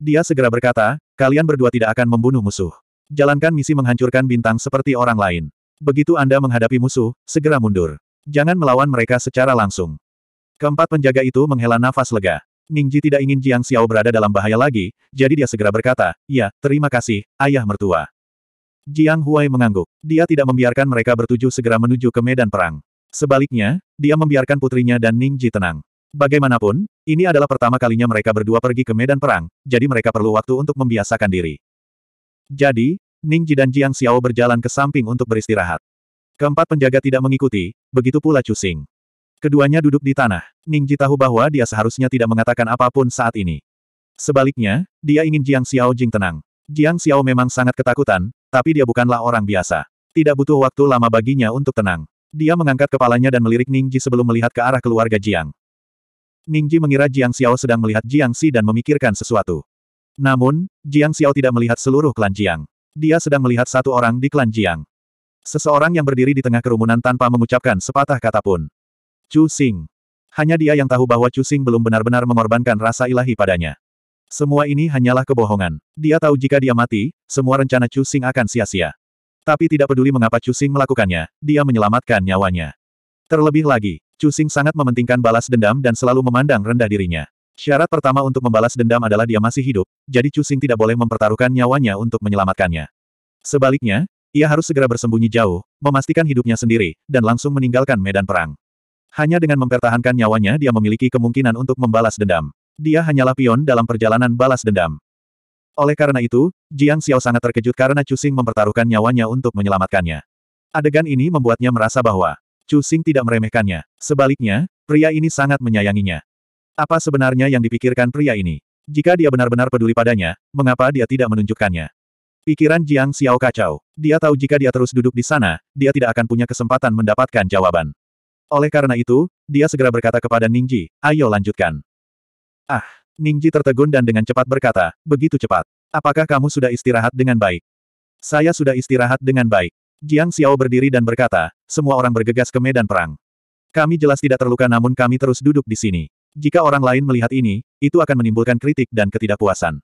A: Dia segera berkata, kalian berdua tidak akan membunuh musuh. Jalankan misi menghancurkan bintang seperti orang lain. Begitu Anda menghadapi musuh, segera mundur. Jangan melawan mereka secara langsung. Keempat penjaga itu menghela nafas lega. Ningji tidak ingin Jiang Xiao berada dalam bahaya lagi, jadi dia segera berkata, Ya, terima kasih, ayah mertua. Jiang Huai mengangguk. Dia tidak membiarkan mereka bertuju segera menuju ke medan perang. Sebaliknya, dia membiarkan putrinya dan Ningji tenang. Bagaimanapun, ini adalah pertama kalinya mereka berdua pergi ke medan perang, jadi mereka perlu waktu untuk membiasakan diri. Jadi, Ningji dan Jiang Xiao berjalan ke samping untuk beristirahat. Keempat penjaga tidak mengikuti, begitu pula Cusing. Keduanya duduk di tanah. Ningji tahu bahwa dia seharusnya tidak mengatakan apapun saat ini. Sebaliknya, dia ingin Jiang Xiao Jing tenang. Jiang Xiao memang sangat ketakutan, tapi dia bukanlah orang biasa. Tidak butuh waktu lama baginya untuk tenang. Dia mengangkat kepalanya dan melirik Ningji sebelum melihat ke arah keluarga Jiang. Ningji mengira Jiang Xiao sedang melihat Jiang Si dan memikirkan sesuatu. Namun, Jiang Xiao tidak melihat seluruh klan Jiang. Dia sedang melihat satu orang di klan Jiang. Seseorang yang berdiri di tengah kerumunan tanpa mengucapkan sepatah kata pun. Chu Xing. Hanya dia yang tahu bahwa Chu Xing belum benar-benar mengorbankan rasa ilahi padanya. Semua ini hanyalah kebohongan. Dia tahu jika dia mati, semua rencana Chu Xing akan sia-sia. Tapi tidak peduli mengapa Chu Xing melakukannya, dia menyelamatkan nyawanya. Terlebih lagi, Chu Xing sangat mementingkan balas dendam dan selalu memandang rendah dirinya. Syarat pertama untuk membalas dendam adalah dia masih hidup, jadi Chu Xing tidak boleh mempertaruhkan nyawanya untuk menyelamatkannya. Sebaliknya, ia harus segera bersembunyi jauh, memastikan hidupnya sendiri, dan langsung meninggalkan medan perang. Hanya dengan mempertahankan nyawanya dia memiliki kemungkinan untuk membalas dendam. Dia hanyalah pion dalam perjalanan balas dendam. Oleh karena itu, Jiang Xiao sangat terkejut karena Chu Xing mempertaruhkan nyawanya untuk menyelamatkannya. Adegan ini membuatnya merasa bahwa Chu Xing tidak meremehkannya. Sebaliknya, pria ini sangat menyayanginya. Apa sebenarnya yang dipikirkan pria ini? Jika dia benar-benar peduli padanya, mengapa dia tidak menunjukkannya? Pikiran Jiang Xiao kacau. Dia tahu jika dia terus duduk di sana, dia tidak akan punya kesempatan mendapatkan jawaban. Oleh karena itu, dia segera berkata kepada Ningji, ayo lanjutkan. Ah, Ningji tertegun dan dengan cepat berkata, begitu cepat. Apakah kamu sudah istirahat dengan baik? Saya sudah istirahat dengan baik. Jiang Xiao berdiri dan berkata, semua orang bergegas ke medan perang. Kami jelas tidak terluka namun kami terus duduk di sini. Jika orang lain melihat ini, itu akan menimbulkan kritik dan ketidakpuasan.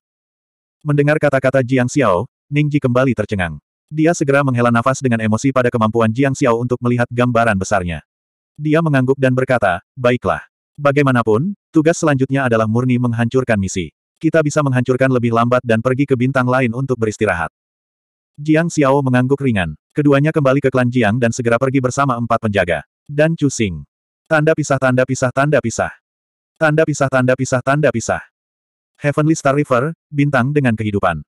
A: Mendengar kata-kata Jiang Xiao, Ningji kembali tercengang. Dia segera menghela nafas dengan emosi pada kemampuan Jiang Xiao untuk melihat gambaran besarnya. Dia mengangguk dan berkata, baiklah. Bagaimanapun, tugas selanjutnya adalah murni menghancurkan misi. Kita bisa menghancurkan lebih lambat dan pergi ke bintang lain untuk beristirahat. Jiang Xiao mengangguk ringan. Keduanya kembali ke klan Jiang dan segera pergi bersama empat penjaga. Dan Chu Sing. Tanda pisah tanda pisah tanda pisah. Tanda pisah tanda pisah tanda pisah. Heavenly Star River, bintang dengan kehidupan.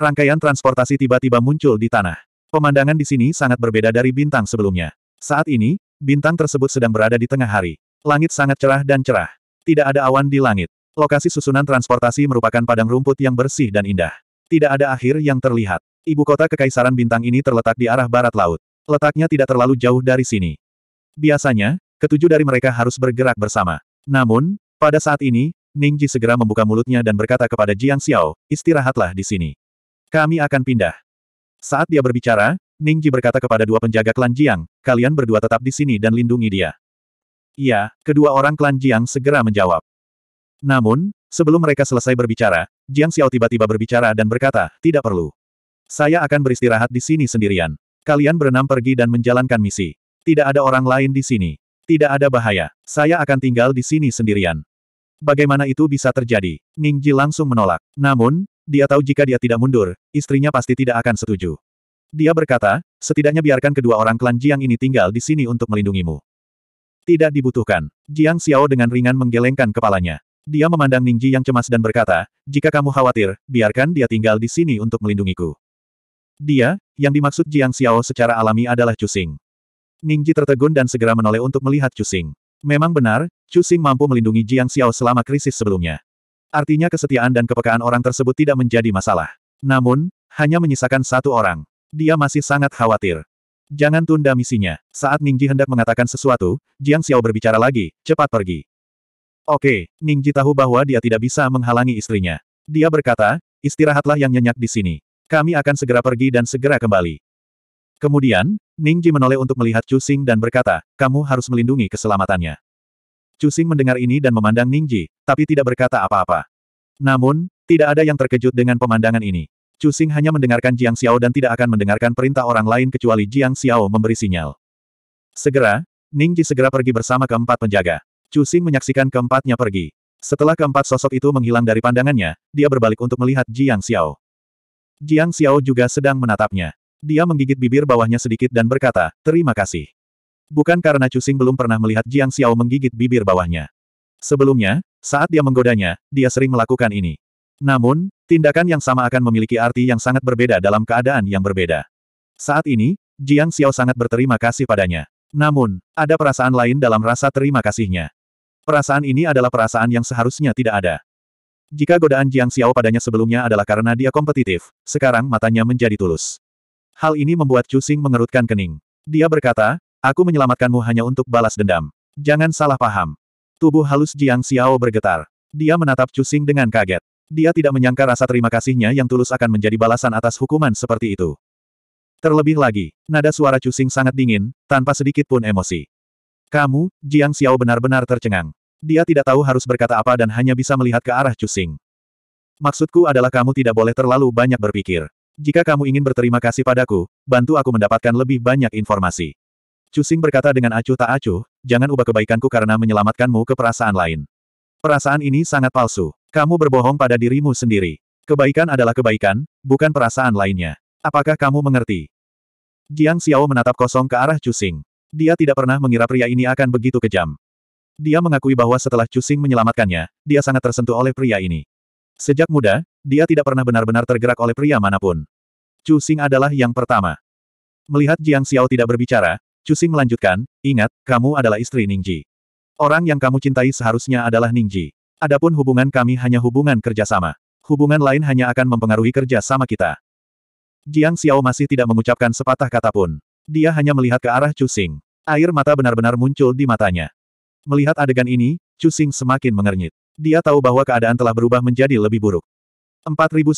A: Rangkaian transportasi tiba-tiba muncul di tanah. Pemandangan di sini sangat berbeda dari bintang sebelumnya. Saat ini, Bintang tersebut sedang berada di tengah hari. Langit sangat cerah dan cerah. Tidak ada awan di langit. Lokasi susunan transportasi merupakan padang rumput yang bersih dan indah. Tidak ada akhir yang terlihat. Ibu kota Kekaisaran Bintang ini terletak di arah barat laut. Letaknya tidak terlalu jauh dari sini. Biasanya, ketujuh dari mereka harus bergerak bersama. Namun, pada saat ini, Ning Ji segera membuka mulutnya dan berkata kepada Jiang Xiao, istirahatlah di sini. Kami akan pindah. Saat dia berbicara, Ningji berkata kepada dua penjaga klan Jiang, kalian berdua tetap di sini dan lindungi dia. Iya, kedua orang klan Jiang segera menjawab. Namun, sebelum mereka selesai berbicara, Jiang Xiao tiba-tiba berbicara dan berkata, tidak perlu. Saya akan beristirahat di sini sendirian. Kalian berenam pergi dan menjalankan misi. Tidak ada orang lain di sini. Tidak ada bahaya. Saya akan tinggal di sini sendirian. Bagaimana itu bisa terjadi? Ning Ji langsung menolak. Namun, dia tahu jika dia tidak mundur, istrinya pasti tidak akan setuju. Dia berkata, setidaknya biarkan kedua orang klan Jiang ini tinggal di sini untuk melindungimu. Tidak dibutuhkan. Jiang Xiao dengan ringan menggelengkan kepalanya. Dia memandang Ningji yang cemas dan berkata, jika kamu khawatir, biarkan dia tinggal di sini untuk melindungiku. Dia, yang dimaksud Jiang Xiao secara alami adalah Cusing. Ningji tertegun dan segera menoleh untuk melihat Cusing. Memang benar, Cusing mampu melindungi Jiang Xiao selama krisis sebelumnya. Artinya kesetiaan dan kepekaan orang tersebut tidak menjadi masalah. Namun, hanya menyisakan satu orang. Dia masih sangat khawatir. Jangan tunda misinya. Saat Ningji hendak mengatakan sesuatu, Jiang Xiao berbicara lagi, cepat pergi. Oke, Ningji tahu bahwa dia tidak bisa menghalangi istrinya. Dia berkata, istirahatlah yang nyenyak di sini. Kami akan segera pergi dan segera kembali. Kemudian, Ningji menoleh untuk melihat Chu Xing dan berkata, kamu harus melindungi keselamatannya. Chu Xing mendengar ini dan memandang Ningji, tapi tidak berkata apa-apa. Namun, tidak ada yang terkejut dengan pemandangan ini. Chu Xing hanya mendengarkan Jiang Xiao dan tidak akan mendengarkan perintah orang lain kecuali Jiang Xiao memberi sinyal. Segera, Ning Ji segera pergi bersama keempat penjaga. Chu Xing menyaksikan keempatnya pergi. Setelah keempat sosok itu menghilang dari pandangannya, dia berbalik untuk melihat Jiang Xiao. Jiang Xiao juga sedang menatapnya. Dia menggigit bibir bawahnya sedikit dan berkata, terima kasih. Bukan karena Chu Xing belum pernah melihat Jiang Xiao menggigit bibir bawahnya. Sebelumnya, saat dia menggodanya, dia sering melakukan ini. Namun, Tindakan yang sama akan memiliki arti yang sangat berbeda dalam keadaan yang berbeda. Saat ini, Jiang Xiao sangat berterima kasih padanya. Namun, ada perasaan lain dalam rasa terima kasihnya. Perasaan ini adalah perasaan yang seharusnya tidak ada. Jika godaan Jiang Xiao padanya sebelumnya adalah karena dia kompetitif, sekarang matanya menjadi tulus. Hal ini membuat Chu Xing mengerutkan kening. Dia berkata, aku menyelamatkanmu hanya untuk balas dendam. Jangan salah paham. Tubuh halus Jiang Xiao bergetar. Dia menatap Chu Xing dengan kaget. Dia tidak menyangka rasa terima kasihnya yang tulus akan menjadi balasan atas hukuman seperti itu. Terlebih lagi, nada suara Cusing sangat dingin, tanpa sedikit pun emosi. Kamu, Jiang Xiao benar-benar tercengang. Dia tidak tahu harus berkata apa dan hanya bisa melihat ke arah Cusing. Maksudku adalah kamu tidak boleh terlalu banyak berpikir. Jika kamu ingin berterima kasih padaku, bantu aku mendapatkan lebih banyak informasi. Cusing berkata dengan acuh tak acuh, jangan ubah kebaikanku karena menyelamatkanmu ke perasaan lain. Perasaan ini sangat palsu. Kamu berbohong pada dirimu sendiri. Kebaikan adalah kebaikan, bukan perasaan lainnya. Apakah kamu mengerti? Jiang Xiao menatap kosong ke arah Cusing. Dia tidak pernah mengira pria ini akan begitu kejam. Dia mengakui bahwa setelah Cusing menyelamatkannya, dia sangat tersentuh oleh pria ini. Sejak muda, dia tidak pernah benar-benar tergerak oleh pria manapun. Cusing adalah yang pertama. Melihat Jiang Xiao tidak berbicara, Cusing melanjutkan, ingat, kamu adalah istri Ningji. Orang yang kamu cintai seharusnya adalah Ningji. Adapun hubungan kami hanya hubungan kerjasama. Hubungan lain hanya akan mempengaruhi kerja sama kita. Jiang Xiao masih tidak mengucapkan sepatah kata pun. Dia hanya melihat ke arah Chu Xing. Air mata benar-benar muncul di matanya. Melihat adegan ini, Chu Xing semakin mengernyit. Dia tahu bahwa keadaan telah berubah menjadi lebih buruk. 4010.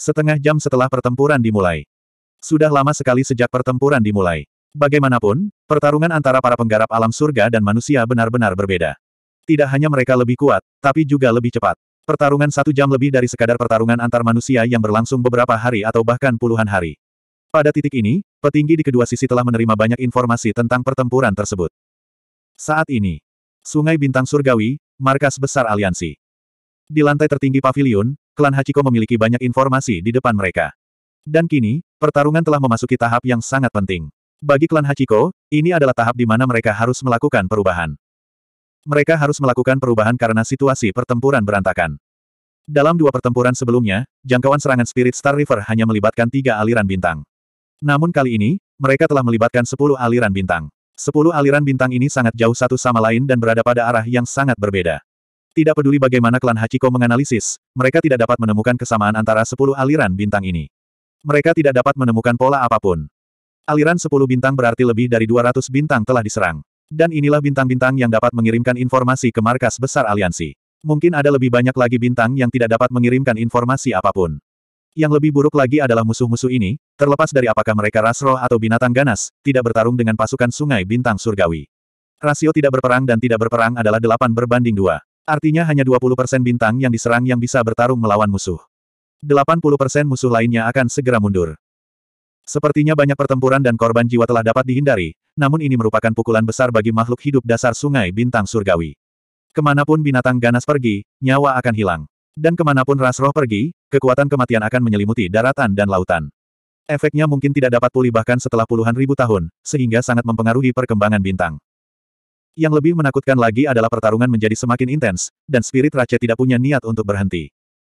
A: Setengah jam setelah pertempuran dimulai. Sudah lama sekali sejak pertempuran dimulai. Bagaimanapun, pertarungan antara para penggarap alam surga dan manusia benar-benar berbeda. Tidak hanya mereka lebih kuat, tapi juga lebih cepat. Pertarungan satu jam lebih dari sekadar pertarungan antar manusia yang berlangsung beberapa hari atau bahkan puluhan hari. Pada titik ini, petinggi di kedua sisi telah menerima banyak informasi tentang pertempuran tersebut. Saat ini, Sungai Bintang Surgawi, markas besar aliansi. Di lantai tertinggi pavilion, klan Hachiko memiliki banyak informasi di depan mereka. Dan kini, pertarungan telah memasuki tahap yang sangat penting. Bagi klan Hachiko, ini adalah tahap di mana mereka harus melakukan perubahan. Mereka harus melakukan perubahan karena situasi pertempuran berantakan. Dalam dua pertempuran sebelumnya, jangkauan serangan Spirit Star River hanya melibatkan tiga aliran bintang. Namun kali ini, mereka telah melibatkan sepuluh aliran bintang. Sepuluh aliran bintang ini sangat jauh satu sama lain dan berada pada arah yang sangat berbeda. Tidak peduli bagaimana klan Hachiko menganalisis, mereka tidak dapat menemukan kesamaan antara sepuluh aliran bintang ini. Mereka tidak dapat menemukan pola apapun. Aliran 10 bintang berarti lebih dari 200 bintang telah diserang. Dan inilah bintang-bintang yang dapat mengirimkan informasi ke markas besar aliansi. Mungkin ada lebih banyak lagi bintang yang tidak dapat mengirimkan informasi apapun. Yang lebih buruk lagi adalah musuh-musuh ini, terlepas dari apakah mereka ras atau binatang ganas, tidak bertarung dengan pasukan sungai bintang surgawi. Rasio tidak berperang dan tidak berperang adalah 8 berbanding 2. Artinya hanya 20% bintang yang diserang yang bisa bertarung melawan musuh. 80% musuh lainnya akan segera mundur. Sepertinya banyak pertempuran dan korban jiwa telah dapat dihindari, namun ini merupakan pukulan besar bagi makhluk hidup dasar sungai bintang surgawi. Kemanapun binatang ganas pergi, nyawa akan hilang. Dan kemanapun ras roh pergi, kekuatan kematian akan menyelimuti daratan dan lautan. Efeknya mungkin tidak dapat pulih bahkan setelah puluhan ribu tahun, sehingga sangat mempengaruhi perkembangan bintang. Yang lebih menakutkan lagi adalah pertarungan menjadi semakin intens, dan spirit raja tidak punya niat untuk berhenti.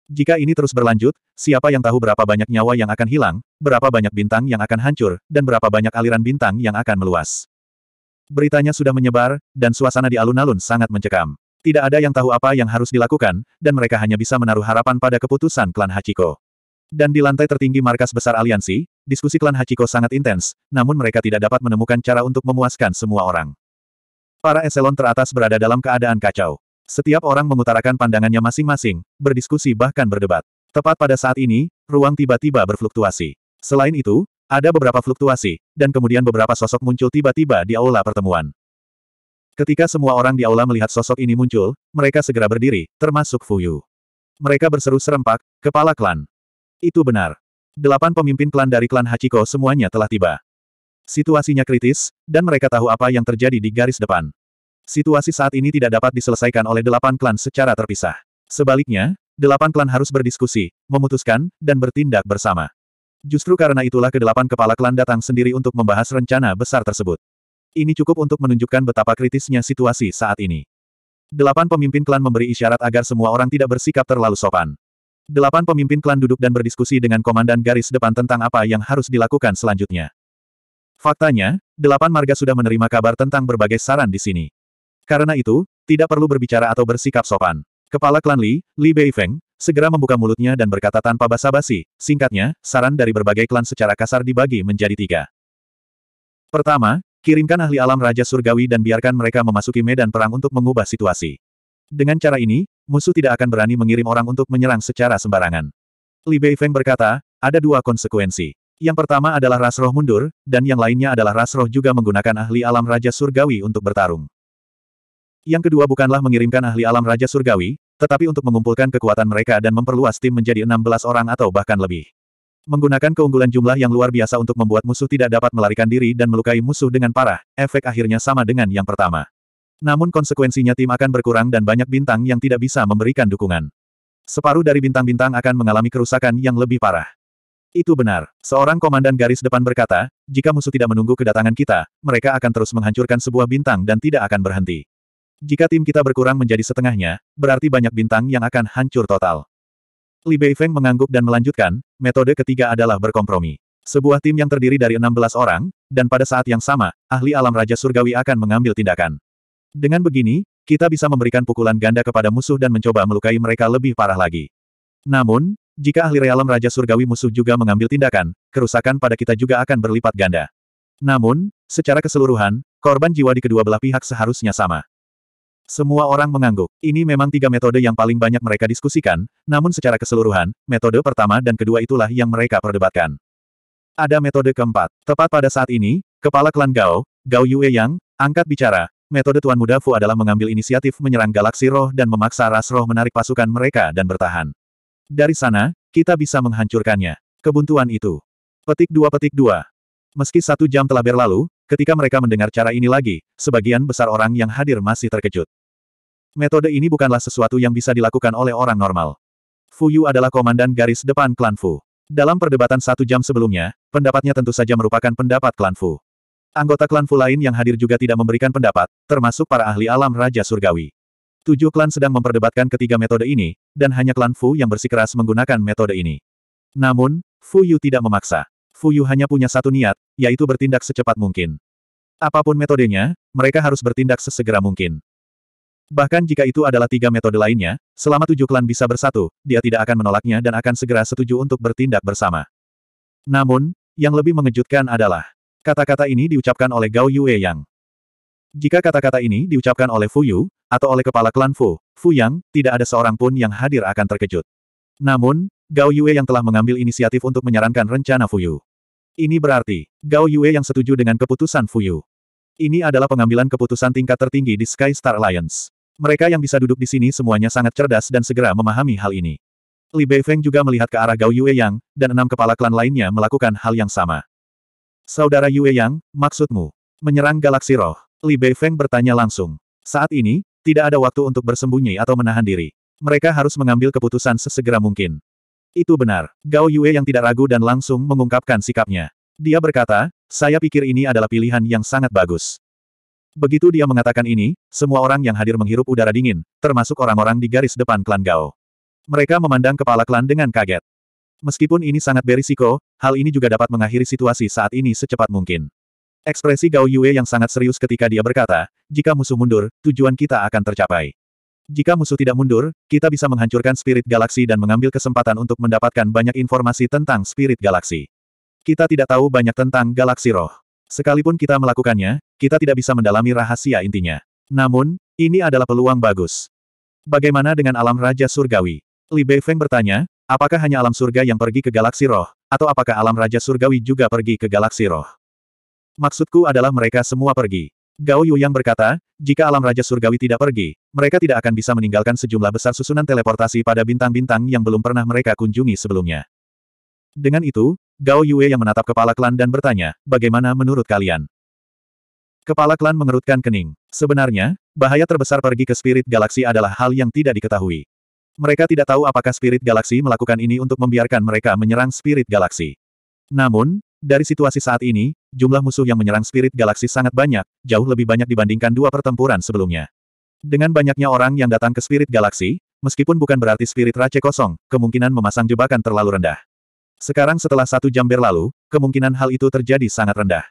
A: Jika ini terus berlanjut, siapa yang tahu berapa banyak nyawa yang akan hilang, berapa banyak bintang yang akan hancur, dan berapa banyak aliran bintang yang akan meluas. Beritanya sudah menyebar, dan suasana di alun-alun sangat mencekam. Tidak ada yang tahu apa yang harus dilakukan, dan mereka hanya bisa menaruh harapan pada keputusan klan Hachiko. Dan di lantai tertinggi markas besar aliansi, diskusi klan Hachiko sangat intens, namun mereka tidak dapat menemukan cara untuk memuaskan semua orang. Para eselon teratas berada dalam keadaan kacau. Setiap orang mengutarakan pandangannya masing-masing, berdiskusi bahkan berdebat. Tepat pada saat ini, ruang tiba-tiba berfluktuasi. Selain itu, ada beberapa fluktuasi, dan kemudian beberapa sosok muncul tiba-tiba di aula pertemuan. Ketika semua orang di aula melihat sosok ini muncul, mereka segera berdiri, termasuk Fuyu. Mereka berseru serempak, kepala klan. Itu benar. Delapan pemimpin klan dari klan Hachiko semuanya telah tiba. Situasinya kritis, dan mereka tahu apa yang terjadi di garis depan. Situasi saat ini tidak dapat diselesaikan oleh delapan klan secara terpisah. Sebaliknya, delapan klan harus berdiskusi, memutuskan, dan bertindak bersama. Justru karena itulah kedelapan kepala klan datang sendiri untuk membahas rencana besar tersebut. Ini cukup untuk menunjukkan betapa kritisnya situasi saat ini. Delapan pemimpin klan memberi isyarat agar semua orang tidak bersikap terlalu sopan. Delapan pemimpin klan duduk dan berdiskusi dengan komandan garis depan tentang apa yang harus dilakukan selanjutnya. Faktanya, delapan marga sudah menerima kabar tentang berbagai saran di sini. Karena itu, tidak perlu berbicara atau bersikap sopan. Kepala klan Li, Li Beifeng, segera membuka mulutnya dan berkata tanpa basa-basi, singkatnya, saran dari berbagai klan secara kasar dibagi menjadi tiga. Pertama, kirimkan ahli alam Raja Surgawi dan biarkan mereka memasuki medan perang untuk mengubah situasi. Dengan cara ini, musuh tidak akan berani mengirim orang untuk menyerang secara sembarangan. Li Beifeng berkata, ada dua konsekuensi. Yang pertama adalah ras roh mundur, dan yang lainnya adalah ras roh juga menggunakan ahli alam Raja Surgawi untuk bertarung. Yang kedua bukanlah mengirimkan ahli alam Raja Surgawi, tetapi untuk mengumpulkan kekuatan mereka dan memperluas tim menjadi 16 orang atau bahkan lebih. Menggunakan keunggulan jumlah yang luar biasa untuk membuat musuh tidak dapat melarikan diri dan melukai musuh dengan parah, efek akhirnya sama dengan yang pertama. Namun konsekuensinya tim akan berkurang dan banyak bintang yang tidak bisa memberikan dukungan. Separuh dari bintang-bintang akan mengalami kerusakan yang lebih parah. Itu benar. Seorang komandan garis depan berkata, jika musuh tidak menunggu kedatangan kita, mereka akan terus menghancurkan sebuah bintang dan tidak akan berhenti. Jika tim kita berkurang menjadi setengahnya, berarti banyak bintang yang akan hancur total. Li Beifeng mengangguk dan melanjutkan, metode ketiga adalah berkompromi. Sebuah tim yang terdiri dari 16 orang, dan pada saat yang sama, ahli alam Raja Surgawi akan mengambil tindakan. Dengan begini, kita bisa memberikan pukulan ganda kepada musuh dan mencoba melukai mereka lebih parah lagi. Namun, jika ahli realam Raja Surgawi musuh juga mengambil tindakan, kerusakan pada kita juga akan berlipat ganda. Namun, secara keseluruhan, korban jiwa di kedua belah pihak seharusnya sama. Semua orang mengangguk. Ini memang tiga metode yang paling banyak mereka diskusikan, namun secara keseluruhan, metode pertama dan kedua itulah yang mereka perdebatkan. Ada metode keempat. Tepat pada saat ini, kepala klan Gao, Gao Yue Yang, angkat bicara, metode Tuan Muda Fu adalah mengambil inisiatif menyerang galaksi roh dan memaksa ras roh menarik pasukan mereka dan bertahan. Dari sana, kita bisa menghancurkannya. Kebuntuan itu. Petik dua petik dua. Meski satu jam telah berlalu, ketika mereka mendengar cara ini lagi, sebagian besar orang yang hadir masih terkejut. Metode ini bukanlah sesuatu yang bisa dilakukan oleh orang normal. Fu Yu adalah komandan garis depan klan Fu. Dalam perdebatan satu jam sebelumnya, pendapatnya tentu saja merupakan pendapat klan Fu. Anggota klan Fu lain yang hadir juga tidak memberikan pendapat, termasuk para ahli alam Raja Surgawi. Tujuh klan sedang memperdebatkan ketiga metode ini, dan hanya klan Fu yang bersikeras menggunakan metode ini. Namun, Fu Yu tidak memaksa. Fu Yu hanya punya satu niat, yaitu bertindak secepat mungkin. Apapun metodenya, mereka harus bertindak sesegera mungkin. Bahkan jika itu adalah tiga metode lainnya, selama tujuh klan bisa bersatu, dia tidak akan menolaknya dan akan segera setuju untuk bertindak bersama. Namun, yang lebih mengejutkan adalah, kata-kata ini diucapkan oleh Gao Yue Yang. Jika kata-kata ini diucapkan oleh Fu Yu, atau oleh kepala klan Fu, Fu Yang, tidak ada seorang pun yang hadir akan terkejut. Namun, Gao Yue yang telah mengambil inisiatif untuk menyarankan rencana Fu Fuyu. Ini berarti, Gao Yue yang setuju dengan keputusan Fu Fuyu. Ini adalah pengambilan keputusan tingkat tertinggi di Sky Star Alliance. Mereka yang bisa duduk di sini semuanya sangat cerdas dan segera memahami hal ini. Li Beifeng juga melihat ke arah Gao Yue Yang, dan enam kepala klan lainnya melakukan hal yang sama. Saudara Yue Yang, maksudmu, menyerang galaksi roh? Li Beifeng bertanya langsung. Saat ini, tidak ada waktu untuk bersembunyi atau menahan diri. Mereka harus mengambil keputusan sesegera mungkin. Itu benar. Gao Yue yang tidak ragu dan langsung mengungkapkan sikapnya. Dia berkata, saya pikir ini adalah pilihan yang sangat bagus. Begitu dia mengatakan ini, semua orang yang hadir menghirup udara dingin, termasuk orang-orang di garis depan klan Gao. Mereka memandang kepala klan dengan kaget. Meskipun ini sangat berisiko, hal ini juga dapat mengakhiri situasi saat ini secepat mungkin. Ekspresi Gao Yue yang sangat serius ketika dia berkata, jika musuh mundur, tujuan kita akan tercapai. Jika musuh tidak mundur, kita bisa menghancurkan spirit galaksi dan mengambil kesempatan untuk mendapatkan banyak informasi tentang spirit galaksi. Kita tidak tahu banyak tentang galaksi roh. Sekalipun kita melakukannya, kita tidak bisa mendalami rahasia intinya. Namun, ini adalah peluang bagus. Bagaimana dengan alam Raja Surgawi? Li Beifeng bertanya, apakah hanya alam surga yang pergi ke galaksi roh, atau apakah alam Raja Surgawi juga pergi ke galaksi roh? Maksudku adalah mereka semua pergi. Gao Yu yang berkata, jika alam Raja Surgawi tidak pergi, mereka tidak akan bisa meninggalkan sejumlah besar susunan teleportasi pada bintang-bintang yang belum pernah mereka kunjungi sebelumnya. Dengan itu, Gao Yue yang menatap kepala klan dan bertanya, bagaimana menurut kalian? Kepala klan mengerutkan kening. Sebenarnya, bahaya terbesar pergi ke spirit galaksi adalah hal yang tidak diketahui. Mereka tidak tahu apakah spirit galaksi melakukan ini untuk membiarkan mereka menyerang spirit galaksi. Namun, dari situasi saat ini, jumlah musuh yang menyerang spirit galaksi sangat banyak, jauh lebih banyak dibandingkan dua pertempuran sebelumnya. Dengan banyaknya orang yang datang ke spirit galaksi, meskipun bukan berarti spirit race kosong, kemungkinan memasang jebakan terlalu rendah. Sekarang setelah satu jam berlalu, kemungkinan hal itu terjadi sangat rendah.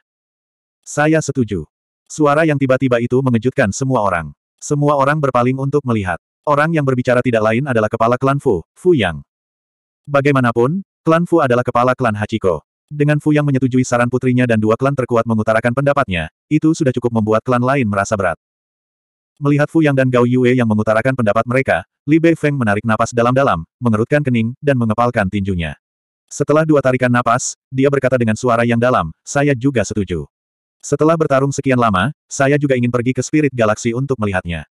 A: Saya setuju. Suara yang tiba-tiba itu mengejutkan semua orang. Semua orang berpaling untuk melihat. Orang yang berbicara tidak lain adalah kepala klan Fu, Fu Yang. Bagaimanapun, klan Fu adalah kepala klan Hachiko. Dengan Fu Yang menyetujui saran putrinya dan dua klan terkuat mengutarakan pendapatnya, itu sudah cukup membuat klan lain merasa berat. Melihat Fu Yang dan Gao Yue yang mengutarakan pendapat mereka, Li Bei Feng menarik napas dalam-dalam, mengerutkan kening, dan mengepalkan tinjunya. Setelah dua tarikan napas, dia berkata dengan suara yang dalam, saya juga setuju. Setelah bertarung sekian lama, saya juga ingin pergi ke Spirit Galaxy untuk melihatnya.